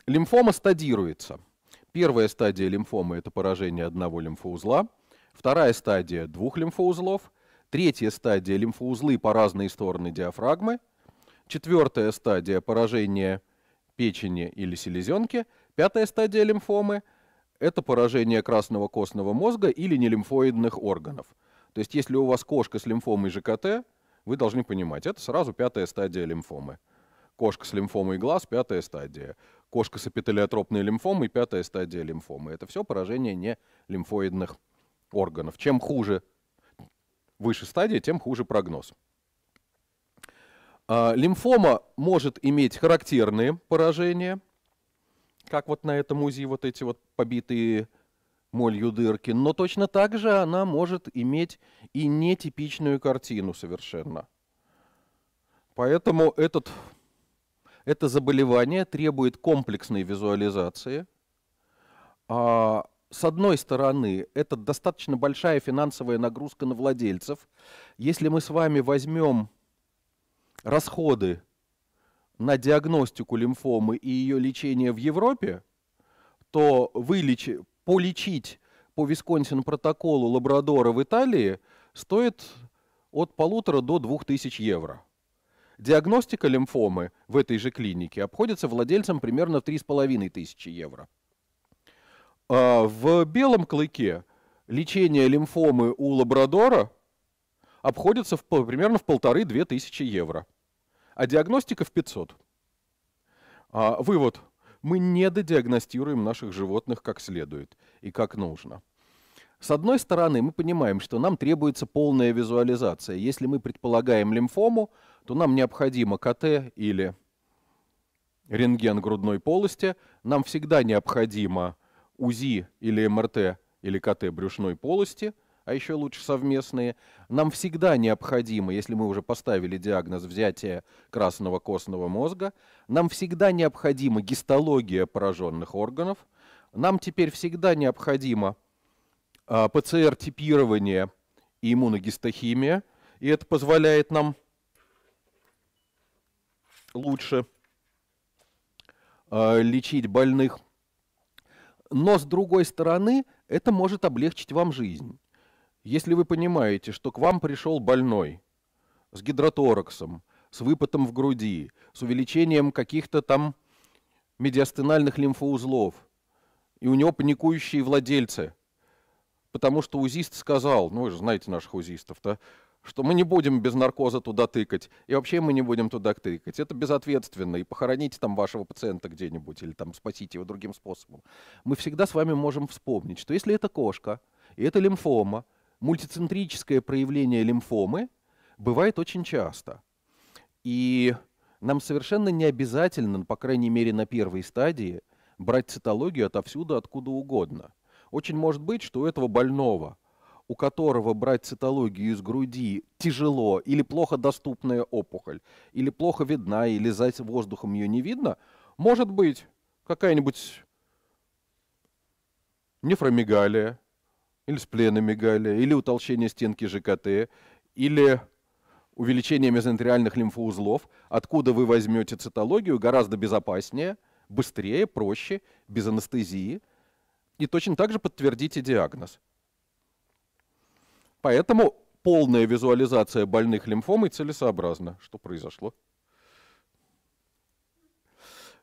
Лимфома стадируется. Первая стадия лимфомы – это поражение одного лимфоузла – Вторая стадия двух лимфоузлов. Третья стадия лимфоузлы по разные стороны диафрагмы. Четвертая стадия поражение печени или селезенки. Пятая стадия лимфомы – это поражение красного костного мозга или нелимфоидных органов. То есть если у вас кошка с лимфомой ЖКТ, вы должны понимать, это сразу пятая стадия лимфомы. Кошка с лимфомой глаз – пятая стадия. Кошка с эпителиотропной лимфомой – пятая стадия лимфомы. Это все поражение не лимфоидных органов органов. Чем хуже выше стадия, тем хуже прогноз. А, лимфома может иметь характерные поражения, как вот на этом УЗИ вот эти вот побитые молью дырки, но точно так же она может иметь и нетипичную картину совершенно. Поэтому этот, это заболевание требует комплексной визуализации, а с одной стороны, это достаточно большая финансовая нагрузка на владельцев. Если мы с вами возьмем расходы на диагностику лимфомы и ее лечение в Европе, то вылечи, полечить по Висконсин протоколу Лабрадора в Италии стоит от полутора до двух тысяч евро. Диагностика лимфомы в этой же клинике обходится владельцам примерно в три с половиной тысячи евро. А, в белом клыке лечение лимфомы у лабрадора обходится в, примерно в полторы-две тысячи евро, а диагностика в 500. А, вывод. Мы не додиагностируем наших животных как следует и как нужно. С одной стороны, мы понимаем, что нам требуется полная визуализация. Если мы предполагаем лимфому, то нам необходимо КТ или рентген грудной полости, нам всегда необходимо УЗИ или МРТ или КТ брюшной полости, а еще лучше совместные, нам всегда необходимо, если мы уже поставили диагноз взятия красного костного мозга, нам всегда необходима гистология пораженных органов, нам теперь всегда необходимо э, а, ПЦР-типирование и иммуногистохимия, и это позволяет нам лучше э, лечить больных но с другой стороны, это может облегчить вам жизнь. Если вы понимаете, что к вам пришел больной с гидротораксом, с выпотом в груди, с увеличением каких-то там медиастинальных лимфоузлов, и у него паникующие владельцы, потому что узист сказал, ну вы же знаете наших узистов, то что мы не будем без наркоза туда тыкать, и вообще мы не будем туда тыкать. Это безответственно, и похороните там вашего пациента где-нибудь, или там спасите его другим способом. Мы всегда с вами можем вспомнить, что если это кошка, и это лимфома, мультицентрическое проявление лимфомы бывает очень часто. И нам совершенно не обязательно, по крайней мере на первой стадии, брать цитологию отовсюду, откуда угодно. Очень может быть, что у этого больного – у которого брать цитологию из груди тяжело, или плохо доступная опухоль, или плохо видна, или за воздухом ее не видно, может быть какая-нибудь нефромегалия, или спленомегалия, или утолщение стенки ЖКТ, или увеличение мезонтериальных лимфоузлов, откуда вы возьмете цитологию, гораздо безопаснее, быстрее, проще, без анестезии. И точно так же подтвердите диагноз. Поэтому полная визуализация больных лимфомой целесообразна. Что произошло?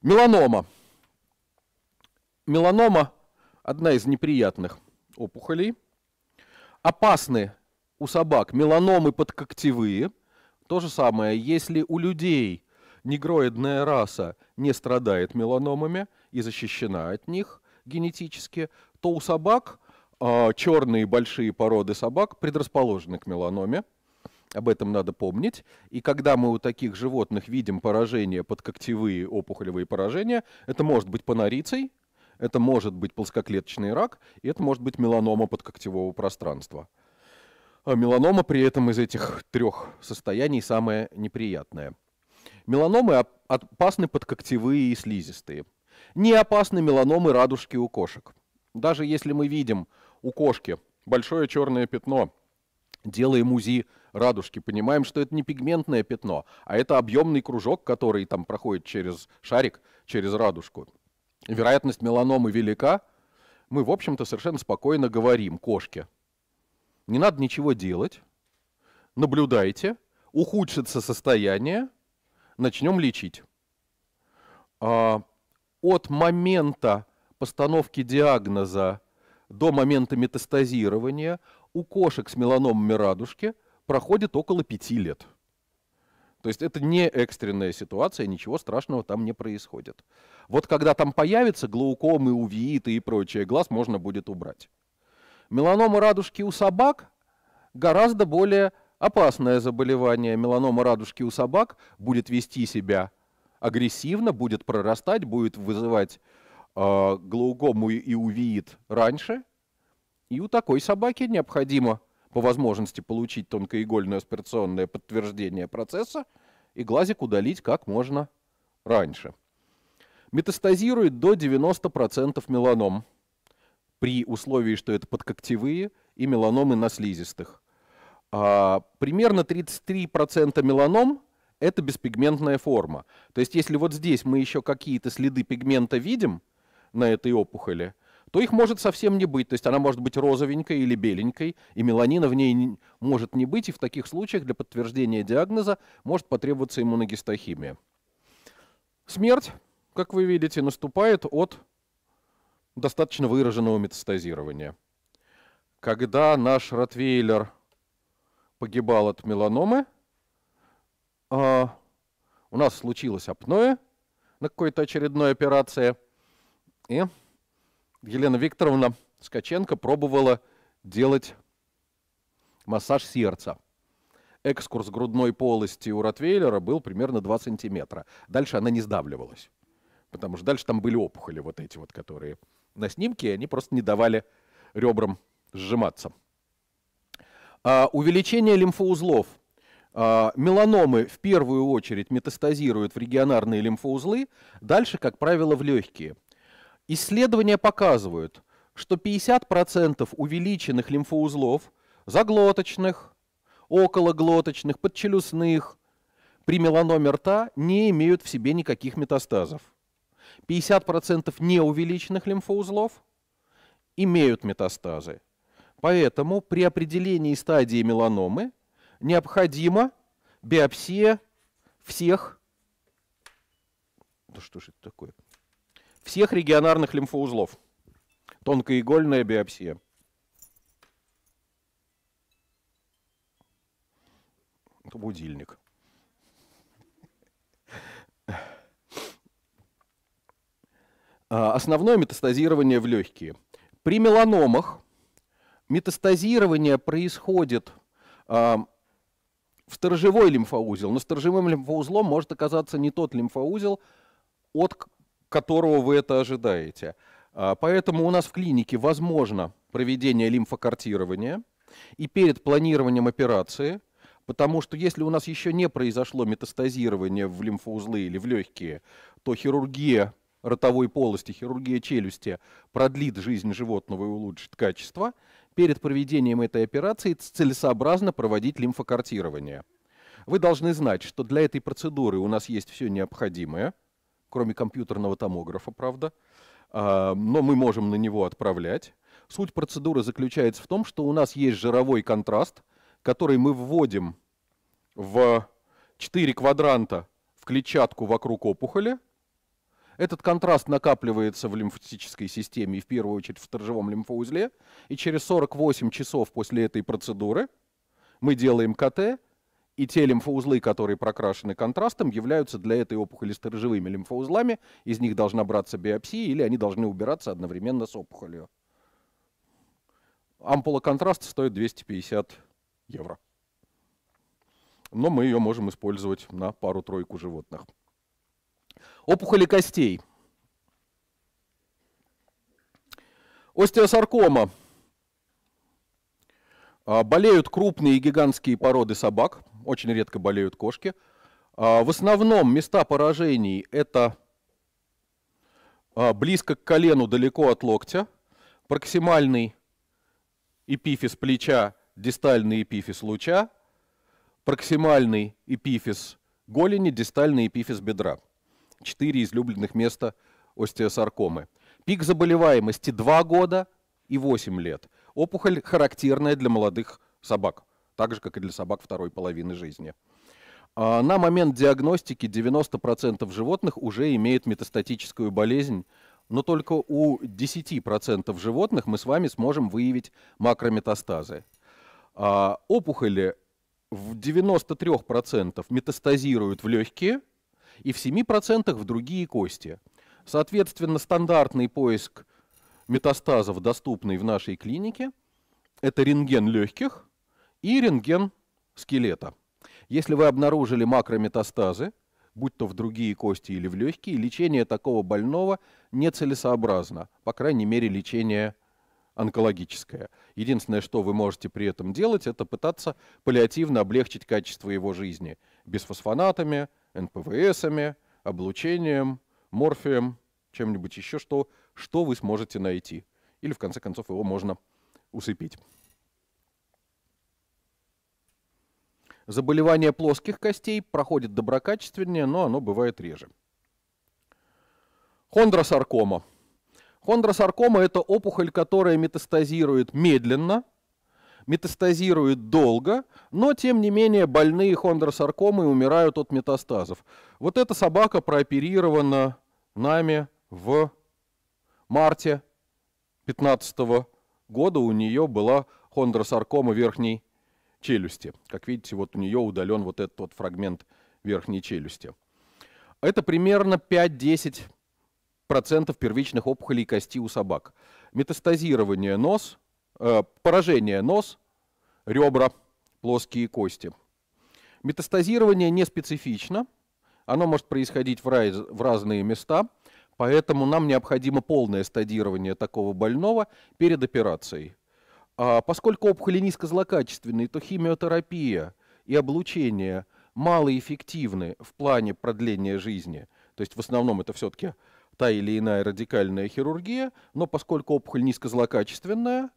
Меланома. Меланома – одна из неприятных опухолей. Опасны у собак меланомы подкогтевые. То же самое, если у людей негроидная раса не страдает меланомами и защищена от них генетически, то у собак – а, черные большие породы собак предрасположены к меланоме. Об этом надо помнить. И когда мы у таких животных видим поражения, подкогтевые опухолевые поражения, это может быть панорицей, это может быть плоскоклеточный рак, и это может быть меланома подкогтевого пространства. А меланома при этом из этих трех состояний самая неприятная. Меланомы опасны подкогтевые и слизистые. Не опасны меланомы радужки у кошек. Даже если мы видим, у кошки большое черное пятно. Делаем УЗИ радужки, понимаем, что это не пигментное пятно, а это объемный кружок, который там проходит через шарик, через радужку. Вероятность меланомы велика. Мы, в общем-то, совершенно спокойно говорим кошке. Не надо ничего делать. Наблюдайте. Ухудшится состояние. Начнем лечить. А, от момента постановки диагноза до момента метастазирования у кошек с меланомами радужки проходит около пяти лет. То есть это не экстренная ситуация, ничего страшного там не происходит. Вот когда там появится глаукомы, увииты и прочее, глаз можно будет убрать. Меланома радужки у собак гораздо более опасное заболевание. Меланома радужки у собак будет вести себя агрессивно, будет прорастать, будет вызывать э, и увиит раньше, и у такой собаки необходимо по возможности получить тонкоигольное аспирационное подтверждение процесса и глазик удалить как можно раньше. Метастазирует до 90% меланом при условии, что это подкогтевые и меланомы на слизистых. А, примерно 33% меланом – это беспигментная форма. То есть если вот здесь мы еще какие-то следы пигмента видим – на этой опухоли, то их может совсем не быть. То есть она может быть розовенькой или беленькой, и меланина в ней может не быть, и в таких случаях для подтверждения диагноза может потребоваться иммуногистохимия. Смерть, как вы видите, наступает от достаточно выраженного метастазирования. Когда наш ротвейлер погибал от меланомы, а, у нас случилось апноэ на какой-то очередной операции – и Елена Викторовна Скаченко пробовала делать массаж сердца. Экскурс грудной полости у Ротвейлера был примерно 2 сантиметра. Дальше она не сдавливалась, потому что дальше там были опухоли вот эти вот, которые на снимке, и они просто не давали ребрам сжиматься. А, увеличение лимфоузлов. А, меланомы в первую очередь метастазируют в регионарные лимфоузлы, дальше, как правило, в легкие – Исследования показывают, что 50% увеличенных лимфоузлов, заглоточных, окологлоточных, подчелюстных, при меланоме рта не имеют в себе никаких метастазов. 50% неувеличенных лимфоузлов имеют метастазы. Поэтому при определении стадии меланомы необходима биопсия всех... Да что же это такое? всех регионарных лимфоузлов. Тонкоигольная биопсия. Это будильник. А, основное метастазирование в легкие. При меланомах метастазирование происходит а, в сторожевой лимфоузел, но сторожевым лимфоузлом может оказаться не тот лимфоузел, от которого вы это ожидаете. А, поэтому у нас в клинике возможно проведение лимфокартирования и перед планированием операции, потому что если у нас еще не произошло метастазирование в лимфоузлы или в легкие, то хирургия ротовой полости, хирургия челюсти продлит жизнь животного и улучшит качество, перед проведением этой операции целесообразно проводить лимфокартирование. Вы должны знать, что для этой процедуры у нас есть все необходимое – кроме компьютерного томографа, правда, а, но мы можем на него отправлять. Суть процедуры заключается в том, что у нас есть жировой контраст, который мы вводим в 4 квадранта в клетчатку вокруг опухоли. Этот контраст накапливается в лимфатической системе, в первую очередь в торжевом лимфоузле, и через 48 часов после этой процедуры мы делаем КТ и те лимфоузлы, которые прокрашены контрастом, являются для этой опухоли сторожевыми лимфоузлами. Из них должна браться биопсия или они должны убираться одновременно с опухолью. Ампула контраста стоит 250 евро. Но мы ее можем использовать на пару-тройку животных. Опухоли костей. Остеосаркома. А, болеют крупные и гигантские породы собак – очень редко болеют кошки. А, в основном места поражений это а, близко к колену, далеко от локтя, проксимальный эпифиз плеча, дистальный эпифиз луча, проксимальный эпифиз голени, дистальный эпифиз бедра. Четыре излюбленных места остеосаркомы. Пик заболеваемости 2 года и 8 лет. Опухоль характерная для молодых собак так же, как и для собак второй половины жизни. А, на момент диагностики 90% животных уже имеют метастатическую болезнь, но только у 10% животных мы с вами сможем выявить макрометастазы. А, опухоли в 93% метастазируют в легкие и в 7% в другие кости. Соответственно, стандартный поиск метастазов, доступный в нашей клинике, это рентген легких, и рентген скелета. Если вы обнаружили макрометастазы, будь то в другие кости или в легкие, лечение такого больного нецелесообразно, по крайней мере лечение онкологическое. Единственное, что вы можете при этом делать, это пытаться паллиативно облегчить качество его жизни бисфосфонатами, НПВСами, облучением, морфием, чем-нибудь еще, что, что вы сможете найти. Или, в конце концов, его можно усыпить. Заболевание плоских костей проходит доброкачественнее, но оно бывает реже. Хондросаркома. Хондросаркома – это опухоль, которая метастазирует медленно, метастазирует долго, но тем не менее больные хондросаркомы умирают от метастазов. Вот эта собака прооперирована нами в марте 2015 года. У нее была хондросаркома верхней челюсти. Как видите, вот у нее удален вот этот вот фрагмент верхней челюсти. Это примерно 5-10% первичных опухолей кости у собак. Метастазирование нос, э, поражение нос, ребра, плоские кости. Метастазирование не специфично, оно может происходить в, раз, в разные места, поэтому нам необходимо полное стадирование такого больного перед операцией. А поскольку опухоли низкозлокачественные, то химиотерапия и облучение малоэффективны в плане продления жизни. То есть в основном это все-таки та или иная радикальная хирургия, но поскольку опухоль низкозлокачественная,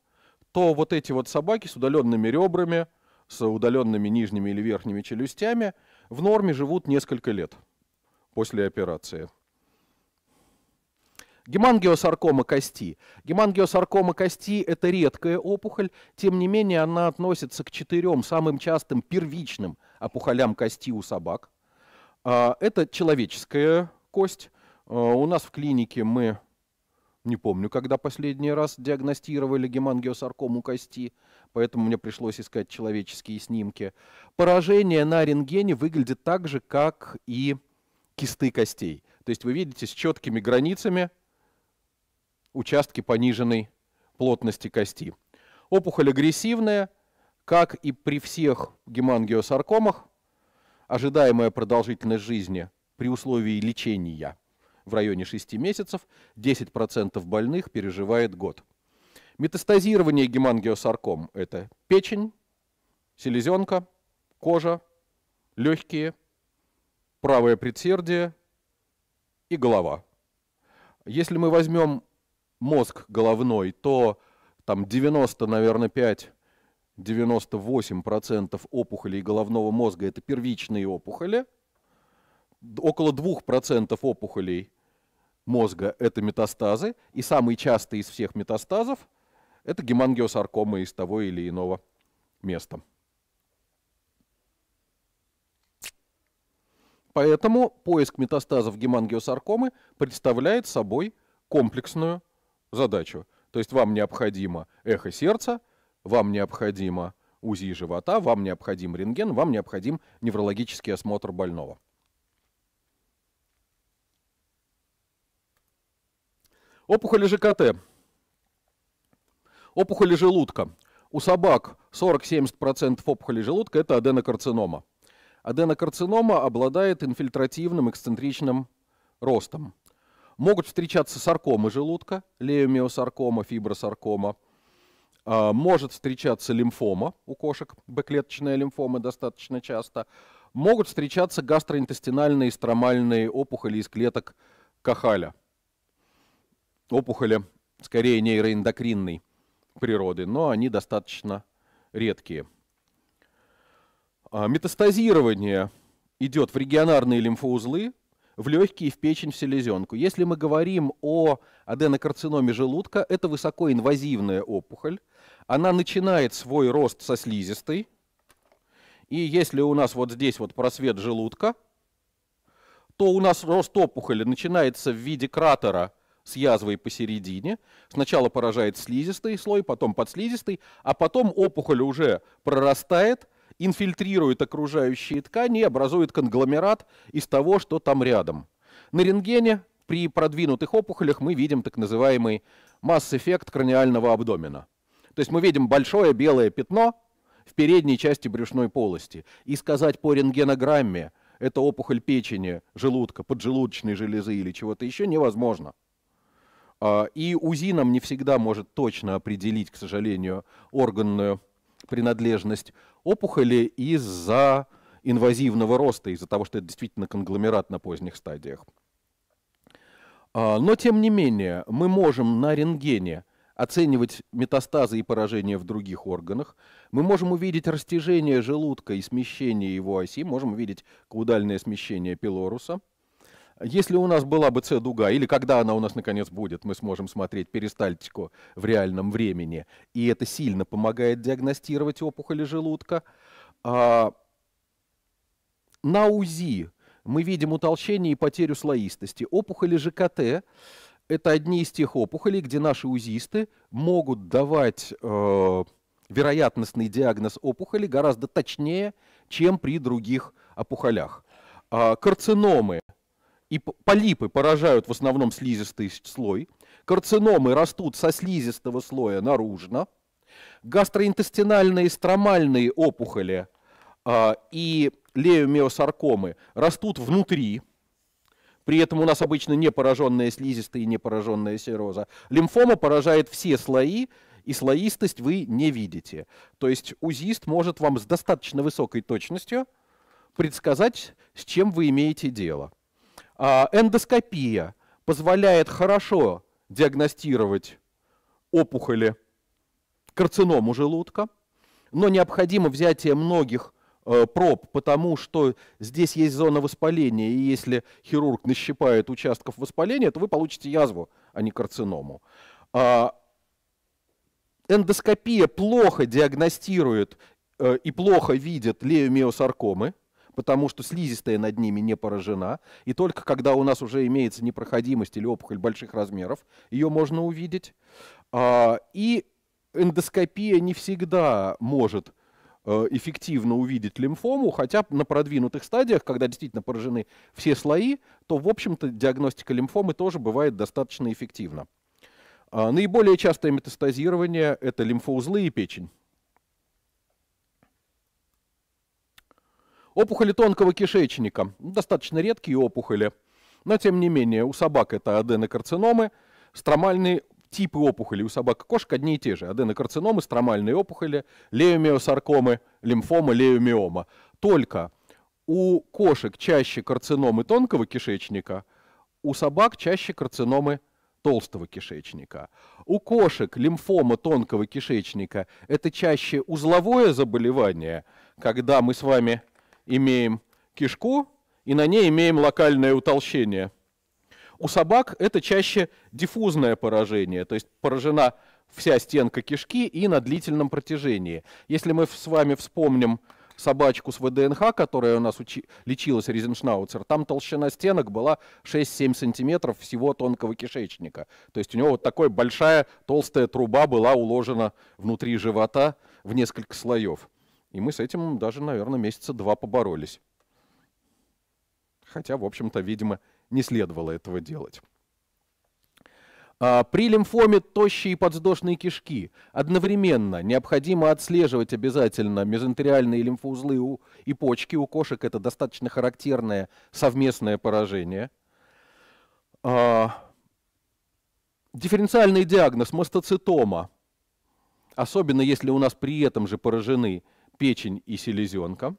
то вот эти вот собаки с удаленными ребрами, с удаленными нижними или верхними челюстями в норме живут несколько лет после операции. Гемангиосаркома кости. Гемангиосаркома кости – это редкая опухоль, тем не менее она относится к четырем самым частым первичным опухолям кости у собак. А, это человеческая кость. А, у нас в клинике мы, не помню, когда последний раз диагностировали гемангиосаркому кости, поэтому мне пришлось искать человеческие снимки. Поражение на рентгене выглядит так же, как и кисты костей. То есть вы видите с четкими границами – участки пониженной плотности кости. Опухоль агрессивная, как и при всех гемангиосаркомах, ожидаемая продолжительность жизни при условии лечения в районе 6 месяцев, 10% больных переживает год. Метастазирование гемангиосарком – это печень, селезенка, кожа, легкие, правое предсердие и голова. Если мы возьмем мозг головной, то там 90, наверное, 5 98% опухолей головного мозга – это первичные опухоли, около 2% опухолей мозга – это метастазы, и самый частый из всех метастазов – это гемангиосаркома из того или иного места. Поэтому поиск метастазов гемангиосаркомы представляет собой комплексную задачу. То есть вам необходимо эхо сердца, вам необходимо УЗИ живота, вам необходим рентген, вам необходим неврологический осмотр больного. Опухоли ЖКТ. Опухоли желудка. У собак 40-70% опухоли желудка – это аденокарцинома. Аденокарцинома обладает инфильтративным эксцентричным ростом. Могут встречаться саркомы желудка, леомиосаркома, фибросаркома. А, может встречаться лимфома у кошек, бэклеточная лимфома достаточно часто. Могут встречаться гастроинтестинальные стромальные опухоли из клеток кахаля. Опухоли скорее нейроэндокринной природы, но они достаточно редкие. А, метастазирование идет в регионарные лимфоузлы, в легкие, в печень, в селезенку. Если мы говорим о аденокарциноме желудка, это высокоинвазивная опухоль. Она начинает свой рост со слизистой. И если у нас вот здесь вот просвет желудка, то у нас рост опухоли начинается в виде кратера с язвой посередине. Сначала поражает слизистый слой, потом подслизистый, а потом опухоль уже прорастает – инфильтрирует окружающие ткани и образует конгломерат из того, что там рядом. На рентгене при продвинутых опухолях мы видим так называемый масс-эффект краниального абдомена. То есть мы видим большое белое пятно в передней части брюшной полости. И сказать по рентгенограмме, это опухоль печени, желудка, поджелудочной железы или чего-то еще невозможно. А, и УЗИ нам не всегда может точно определить, к сожалению, органную принадлежность опухоли из-за инвазивного роста, из-за того, что это действительно конгломерат на поздних стадиях. А, но, тем не менее, мы можем на рентгене оценивать метастазы и поражения в других органах. Мы можем увидеть растяжение желудка и смещение его оси, можем увидеть каудальное смещение пилоруса – если у нас была бы С-дуга, или когда она у нас наконец будет, мы сможем смотреть перистальтику в реальном времени, и это сильно помогает диагностировать опухоли желудка. А, на УЗИ мы видим утолщение и потерю слоистости. Опухоли ЖКТ – это одни из тех опухолей, где наши УЗИсты могут давать э, вероятностный диагноз опухоли гораздо точнее, чем при других опухолях. А, карциномы – и полипы поражают в основном слизистый слой, карциномы растут со слизистого слоя наружно, гастроинтестинальные стромальные опухоли э, и леомиосаркомы растут внутри, при этом у нас обычно не пораженная слизистая и не пораженная сероза. Лимфома поражает все слои, и слоистость вы не видите. То есть УЗИст может вам с достаточно высокой точностью предсказать, с чем вы имеете дело. А, эндоскопия позволяет хорошо диагностировать опухоли карциному желудка, но необходимо взятие многих э, проб, потому что здесь есть зона воспаления, и если хирург нащипает участков воспаления, то вы получите язву, а не карциному. А, эндоскопия плохо диагностирует э, и плохо видит леомиосаркомы, потому что слизистая над ними не поражена, и только когда у нас уже имеется непроходимость или опухоль больших размеров, ее можно увидеть. А, и эндоскопия не всегда может э, эффективно увидеть лимфому, хотя на продвинутых стадиях, когда действительно поражены все слои, то, в общем-то, диагностика лимфомы тоже бывает достаточно эффективна. А, наиболее частое метастазирование – это лимфоузлы и печень. Опухоли тонкого кишечника. Достаточно редкие опухоли. Но, тем не менее, у собак это аденокарциномы, стромальные типы опухолей у собак и кошек одни и те же. Аденокарциномы, стромальные опухоли, леомиосаркомы, лимфома, леомиома. Только у кошек чаще карциномы тонкого кишечника, у собак чаще карциномы толстого кишечника. У кошек лимфома тонкого кишечника – это чаще узловое заболевание, когда мы с вами имеем кишку, и на ней имеем локальное утолщение. У собак это чаще диффузное поражение, то есть поражена вся стенка кишки и на длительном протяжении. Если мы с вами вспомним собачку с ВДНХ, которая у нас учи- лечилась, Ризеншнауцер, там толщина стенок была 6-7 сантиметров всего тонкого кишечника. То есть у него вот такая большая толстая труба была уложена внутри живота в несколько слоев. И мы с этим даже, наверное, месяца два поборолись. Хотя, в общем-то, видимо, не следовало этого делать. А, при лимфоме тощие подвздошные кишки. Одновременно необходимо отслеживать обязательно мезонтериальные лимфоузлы и почки. У кошек это достаточно характерное совместное поражение. А, дифференциальный диагноз мастоцитома. Особенно если у нас при этом же поражены печень и селезенка.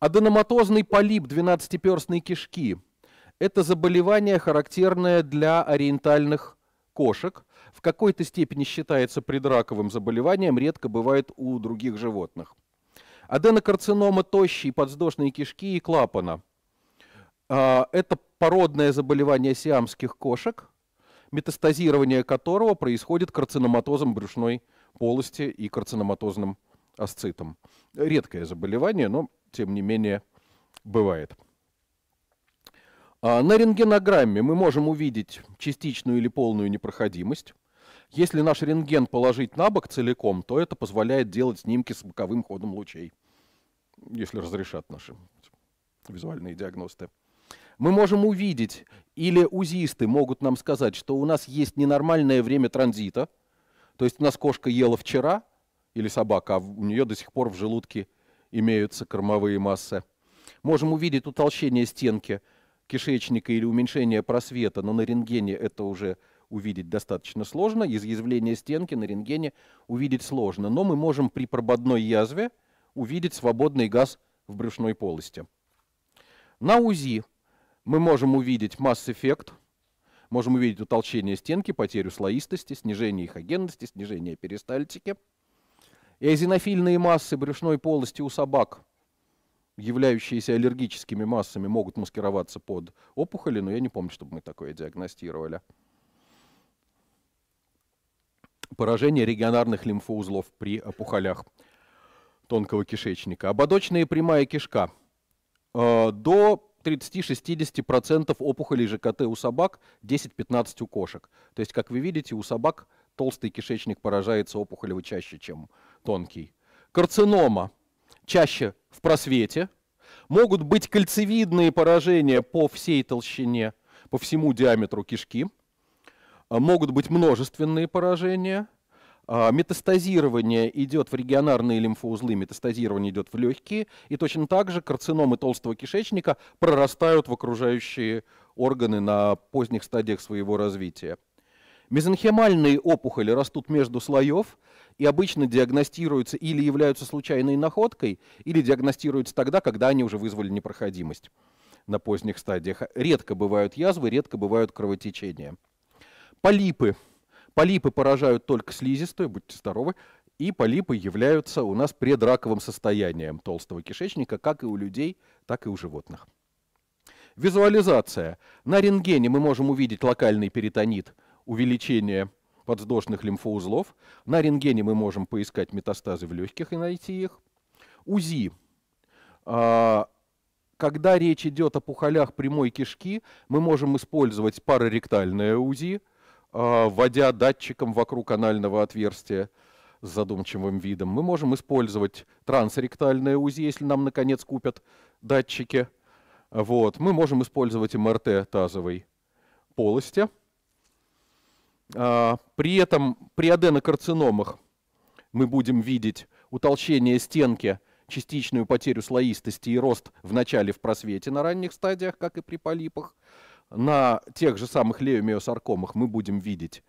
Аденоматозный полип двенадцатиперстной кишки – это заболевание, характерное для ориентальных кошек, в какой-то степени считается предраковым заболеванием, редко бывает у других животных. Аденокарцинома тощей подвздошной кишки и клапана. А, это породное заболевание сиамских кошек, метастазирование которого происходит карциноматозом брюшной кишки полости и карциноматозным асцитом. Редкое заболевание, но тем не менее бывает. А, на рентгенограмме мы можем увидеть частичную или полную непроходимость. Если наш рентген положить на бок целиком, то это позволяет делать снимки с боковым ходом лучей, если разрешат наши визуальные диагносты. Мы можем увидеть, или УЗИсты могут нам сказать, что у нас есть ненормальное время транзита – то есть у нас кошка ела вчера, или собака, а у нее до сих пор в желудке имеются кормовые массы. Можем увидеть утолщение стенки кишечника или уменьшение просвета, но на рентгене это уже увидеть достаточно сложно. Изъязвление стенки на рентгене увидеть сложно. Но мы можем при прободной язве увидеть свободный газ в брюшной полости. На УЗИ мы можем увидеть масс-эффект Можем увидеть утолщение стенки, потерю слоистости, снижение их агенности, снижение перистальтики. Эозинофильные массы брюшной полости у собак, являющиеся аллергическими массами, могут маскироваться под опухоли, но я не помню, чтобы мы такое диагностировали. Поражение регионарных лимфоузлов при опухолях тонкого кишечника. Ободочная прямая кишка. Э, до 30-60% опухолей ЖКТ у собак, 10-15% у кошек. То есть, как вы видите, у собак толстый кишечник поражается опухолевой чаще, чем тонкий. Карцинома чаще в просвете. Могут быть кольцевидные поражения по всей толщине, по всему диаметру кишки. Могут быть множественные поражения – а, метастазирование идет в регионарные лимфоузлы, метастазирование идет в легкие, и точно так же карциномы толстого кишечника прорастают в окружающие органы на поздних стадиях своего развития. Мезонхемальные опухоли растут между слоев и обычно диагностируются или являются случайной находкой, или диагностируются тогда, когда они уже вызвали непроходимость на поздних стадиях. Редко бывают язвы, редко бывают кровотечения. Полипы Полипы поражают только слизистую, будьте здоровы, и полипы являются у нас предраковым состоянием толстого кишечника, как и у людей, так и у животных. Визуализация. На рентгене мы можем увидеть локальный перитонит, увеличение подвздошных лимфоузлов. На рентгене мы можем поискать метастазы в легких и найти их. УЗИ. А, когда речь идет о пухолях прямой кишки, мы можем использовать пароректальное УЗИ – а, вводя датчиком вокруг анального отверстия с задумчивым видом. Мы можем использовать трансректальное УЗИ, если нам, наконец, купят датчики. Вот. Мы можем использовать МРТ тазовой полости. А, при этом при аденокарциномах мы будем видеть утолщение стенки, частичную потерю слоистости и рост в начале в просвете на ранних стадиях, как и при полипах на тех же самых леомиосаркомах мы будем видеть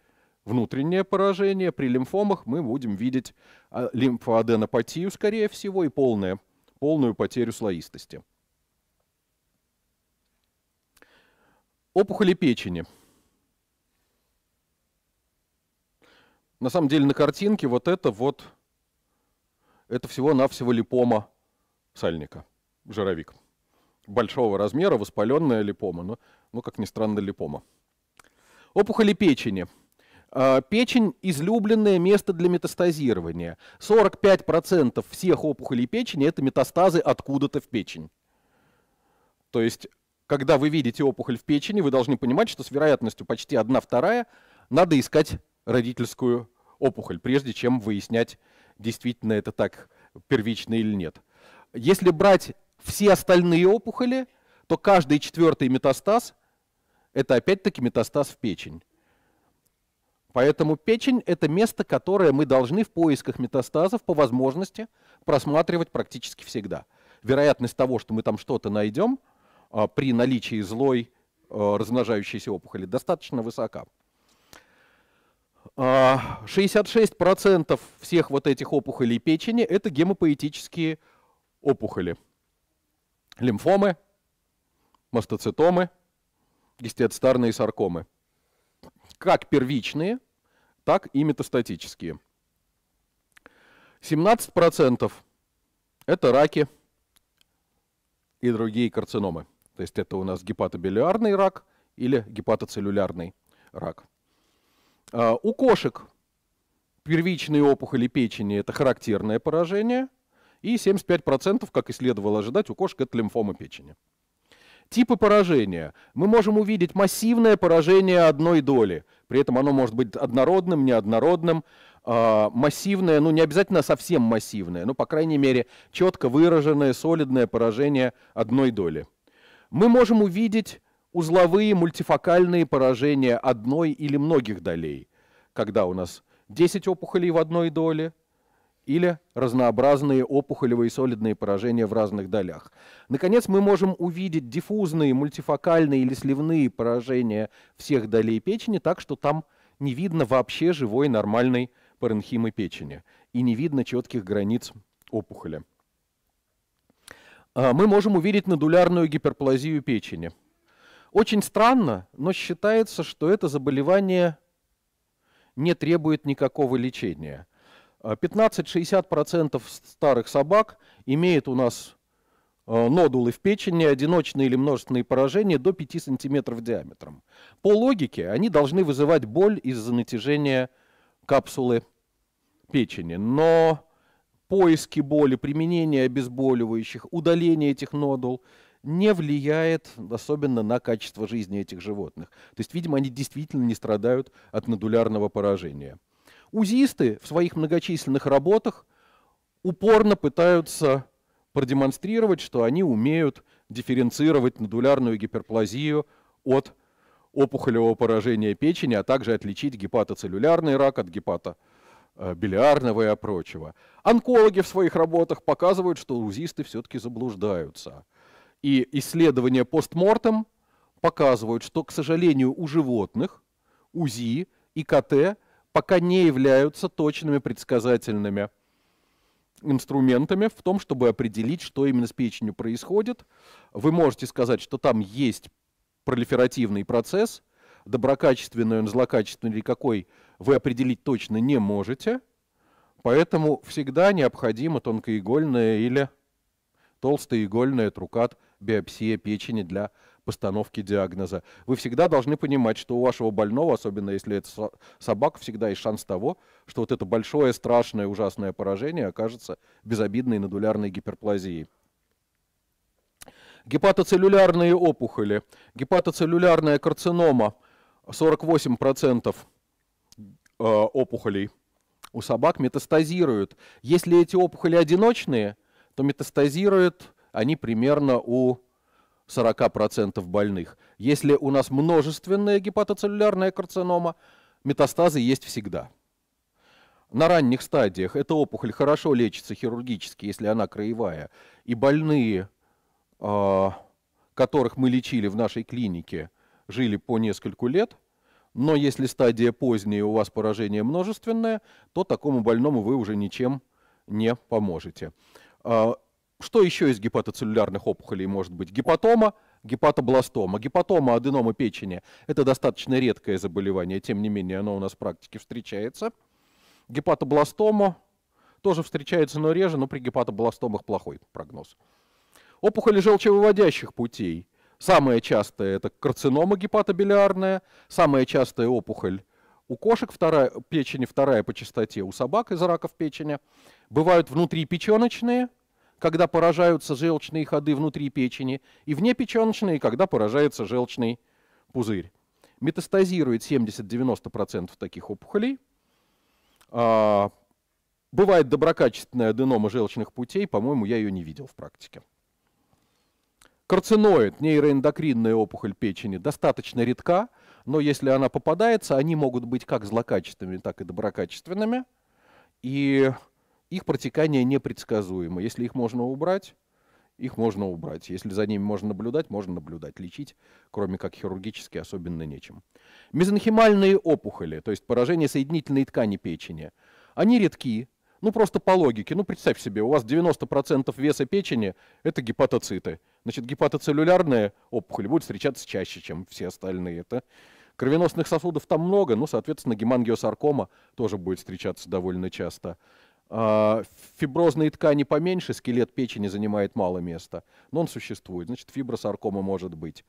внутреннее поражение, при лимфомах мы будем видеть а, лимфоаденопатию, скорее всего, и полное, полную потерю слоистости. Опухоли печени. На самом деле на картинке вот это вот, это всего-навсего липома сальника, жировик. Большого размера, воспаленная липома. Но ну, как ни странно, липома. Опухоли печени. А, печень – излюбленное место для метастазирования. 45% всех опухолей печени – это метастазы откуда-то в печень. То есть, когда вы видите опухоль в печени, вы должны понимать, что с вероятностью почти 1 вторая надо искать родительскую опухоль, прежде чем выяснять, действительно это так первично или нет. Если брать все остальные опухоли, то каждый четвертый метастаз это опять-таки метастаз в печень. Поэтому печень – это место, которое мы должны в поисках метастазов по возможности просматривать практически всегда. Вероятность того, что мы там что-то найдем а, при наличии злой а, размножающейся опухоли, достаточно высока. 66% а, всех вот этих опухолей печени – это гемопоэтические опухоли. Лимфомы, мастоцитомы – гистиоцитарные саркомы. Как первичные, так и метастатические. 17% это раки и другие карциномы. То есть это у нас гепатобилиарный рак или гепатоцеллюлярный рак. А, у кошек первичные опухоли печени – это характерное поражение, и 75%, как и следовало ожидать, у кошек – это лимфома печени. Типы поражения. Мы можем увидеть массивное поражение одной доли. При этом оно может быть однородным, неоднородным, э, массивное, ну не обязательно совсем массивное, но, по крайней мере, четко выраженное, солидное поражение одной доли. Мы можем увидеть узловые мультифокальные поражения одной или многих долей, когда у нас 10 опухолей в одной доле, или разнообразные опухолевые и солидные поражения в разных долях. Наконец, мы можем увидеть диффузные, мультифокальные или сливные поражения всех долей печени, так что там не видно вообще живой нормальной паренхимы печени и не видно четких границ опухоли. А, мы можем увидеть надулярную гиперплазию печени. Очень странно, но считается, что это заболевание не требует никакого лечения – 15-60% э, старых собак имеет у нас э, нодулы в печени, одиночные или множественные поражения до 5 см диаметром. По логике они должны вызывать боль из-за натяжения капсулы печени. Но поиски боли, применение обезболивающих, удаление этих нодул не влияет особенно на качество жизни этих животных. То есть, видимо, они действительно не страдают от нодулярного поражения. Узисты в своих многочисленных работах упорно пытаются продемонстрировать, что они умеют дифференцировать нодулярную гиперплазию от опухолевого поражения печени, а также отличить гепатоцеллюлярный рак от гепата билиарного и прочего. Онкологи в своих работах показывают, что узисты все-таки заблуждаются. И исследования постмортем показывают, что, к сожалению, у животных УЗИ и КТ пока не являются точными предсказательными инструментами в том, чтобы определить, что именно с печенью происходит. Вы можете сказать, что там есть пролиферативный процесс, доброкачественный он, злокачественный или какой, вы определить точно не можете. Поэтому всегда необходима тонкоигольная или толстоигольная трукат биопсия печени для постановки диагноза. Вы всегда должны понимать, что у вашего больного, особенно если это собака, всегда есть шанс того, что вот это большое, страшное, ужасное поражение окажется безобидной надулярной гиперплазией. Гепатоцеллюлярные опухоли. Гепатоцеллюлярная карцинома 48% э, опухолей у собак метастазируют. Если эти опухоли одиночные, то метастазируют они примерно у 40% больных. Если у нас множественная гепатоцеллюлярная карцинома, метастазы есть всегда. На ранних стадиях эта опухоль хорошо лечится хирургически, если она краевая, и больные, а, которых мы лечили в нашей клинике, жили по нескольку лет, но если стадия поздняя и у вас поражение множественное, то такому больному вы уже ничем не поможете. А, что еще из гепатоцеллюлярных опухолей может быть? Гепатома, гепатобластома. Гепатома аденома печени – это достаточно редкое заболевание, тем не менее оно у нас в практике встречается. Гепатобластома тоже встречается, но реже, но при гепатобластомах плохой прогноз. Опухоли желчевыводящих путей. Самая частая – это карцинома гепатобилиарная, самая частая опухоль у кошек вторая, печени вторая по частоте, у собак из раков печени. Бывают внутрипеченочные – когда поражаются желчные ходы внутри печени, и внепеченочные, когда поражается желчный пузырь. Метастазирует 70-90% таких опухолей. А, бывает доброкачественная аденома желчных путей, по-моему, я ее не видел в практике. Карциноид, нейроэндокринная опухоль печени, достаточно редка, но если она попадается, они могут быть как злокачественными, так и доброкачественными. И их протекание непредсказуемо. Если их можно убрать, их можно убрать. Если за ними можно наблюдать, можно наблюдать. Лечить, кроме как хирургически, особенно нечем. Мезонхимальные опухоли, то есть поражение соединительной ткани печени, они редки. Ну, просто по логике. Ну, представь себе, у вас 90% веса печени – это гепатоциты. Значит, гепатоцеллюлярные опухоли будут встречаться чаще, чем все остальные. Это кровеносных сосудов там много, но, соответственно, гемангиосаркома тоже будет встречаться довольно часто. А, Фиброзные ткани поменьше, скелет печени занимает мало места, но он существует, значит, фибросаркома может быть.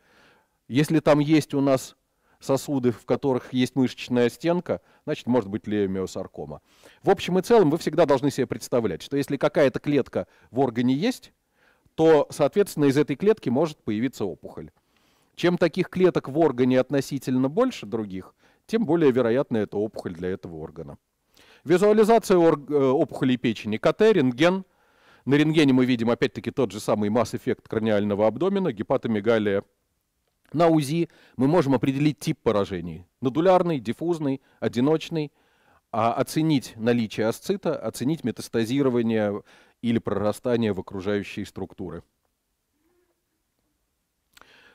Если там есть у нас сосуды, в которых есть мышечная стенка, значит, может быть леомиосаркома. В общем и целом вы всегда должны себе представлять, что если какая-то клетка в органе есть, то, соответственно, из этой клетки может появиться опухоль. Чем таких клеток в органе относительно больше других, тем более вероятна эта опухоль для этого органа. Визуализация э, опухолей печени КТ, рентген. На рентгене мы видим опять-таки тот же самый масс-эффект краниального абдомена, гепатомегалия. На УЗИ мы можем определить тип поражений. Нодулярный, диффузный, одиночный. А оценить наличие асцита, оценить метастазирование или прорастание в окружающие структуры.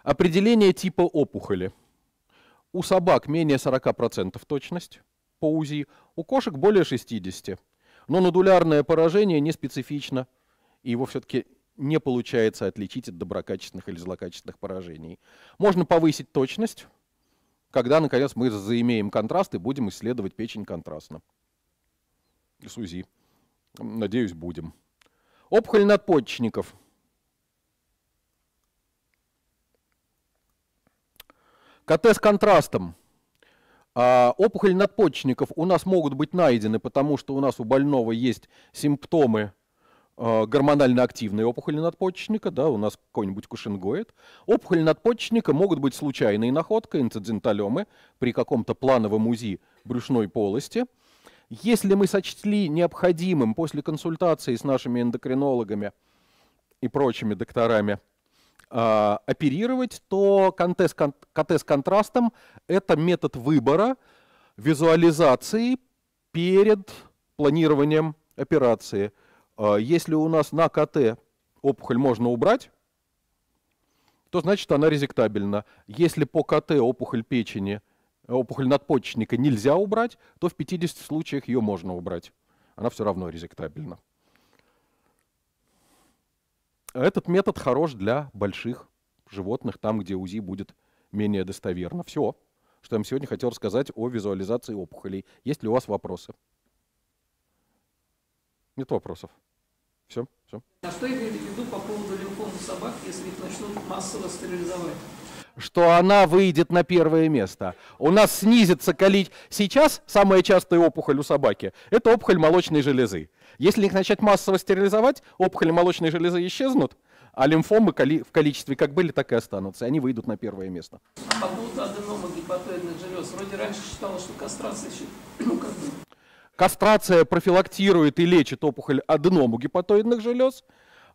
Определение типа опухоли. У собак менее 40% точность по УЗИ у кошек более 60. Но нодулярное поражение не специфично, и его все-таки не получается отличить от доброкачественных или злокачественных поражений. Можно повысить точность, когда, наконец, мы заимеем контраст и будем исследовать печень контрастно. С УЗИ. Надеюсь, будем. Опухоль надпочечников. КТ с контрастом. А опухоль надпочечников у нас могут быть найдены, потому что у нас у больного есть симптомы а, гормонально активной опухоли надпочечника, да, у нас какой-нибудь кушингоид. Опухоли надпочечника могут быть случайной находкой, инциденталемы при каком-то плановом УЗИ брюшной полости. Если мы сочли необходимым после консультации с нашими эндокринологами и прочими докторами – а, оперировать, то контест контрастом — это метод выбора визуализации перед планированием операции. А, если у нас на КТ опухоль можно убрать, то значит она резектабельна. Если по КТ опухоль печени, опухоль надпочечника нельзя убрать, то в 50 случаях ее можно убрать. Она все равно резектабельна. Этот метод хорош для больших животных, там, где УЗИ будет менее достоверно. Все, что я вам сегодня хотел рассказать о визуализации опухолей. Есть ли у вас вопросы? Нет вопросов. Все, все. А что имеете в виду по поводу лимфома собак, если их начнут массово стерилизовать? что она выйдет на первое место. У нас снизится количество... Сейчас самая частая опухоль у собаки – это опухоль молочной железы. Если их начать массово стерилизовать, опухоли молочной железы исчезнут, а лимфомы в количестве как были, так и останутся. они выйдут на первое место. А по поводу аденома гепатоидных желез. Вроде раньше считалось, что кастрация еще... Ну, как бы... Кастрация профилактирует и лечит опухоль аденому гепатоидных желез –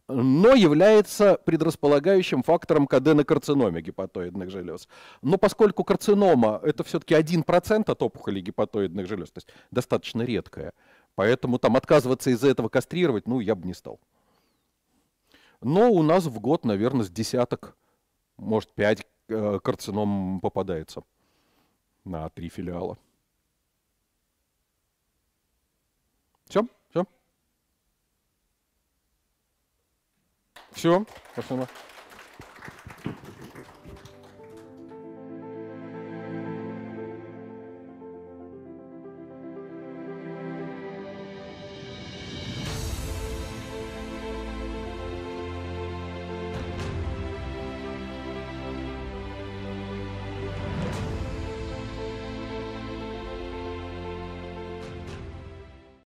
но является предрасполагающим фактором к аденокарциноме гепатоидных желез. Но поскольку карцинома это все-таки 1% от опухоли гепатоидных желез, то есть достаточно редкая, поэтому там отказываться из-за этого кастрировать, ну, я бы не стал. Но у нас в год, наверное, с десяток, может, пять э, карцином попадается на три филиала. Все? Все, спасибо.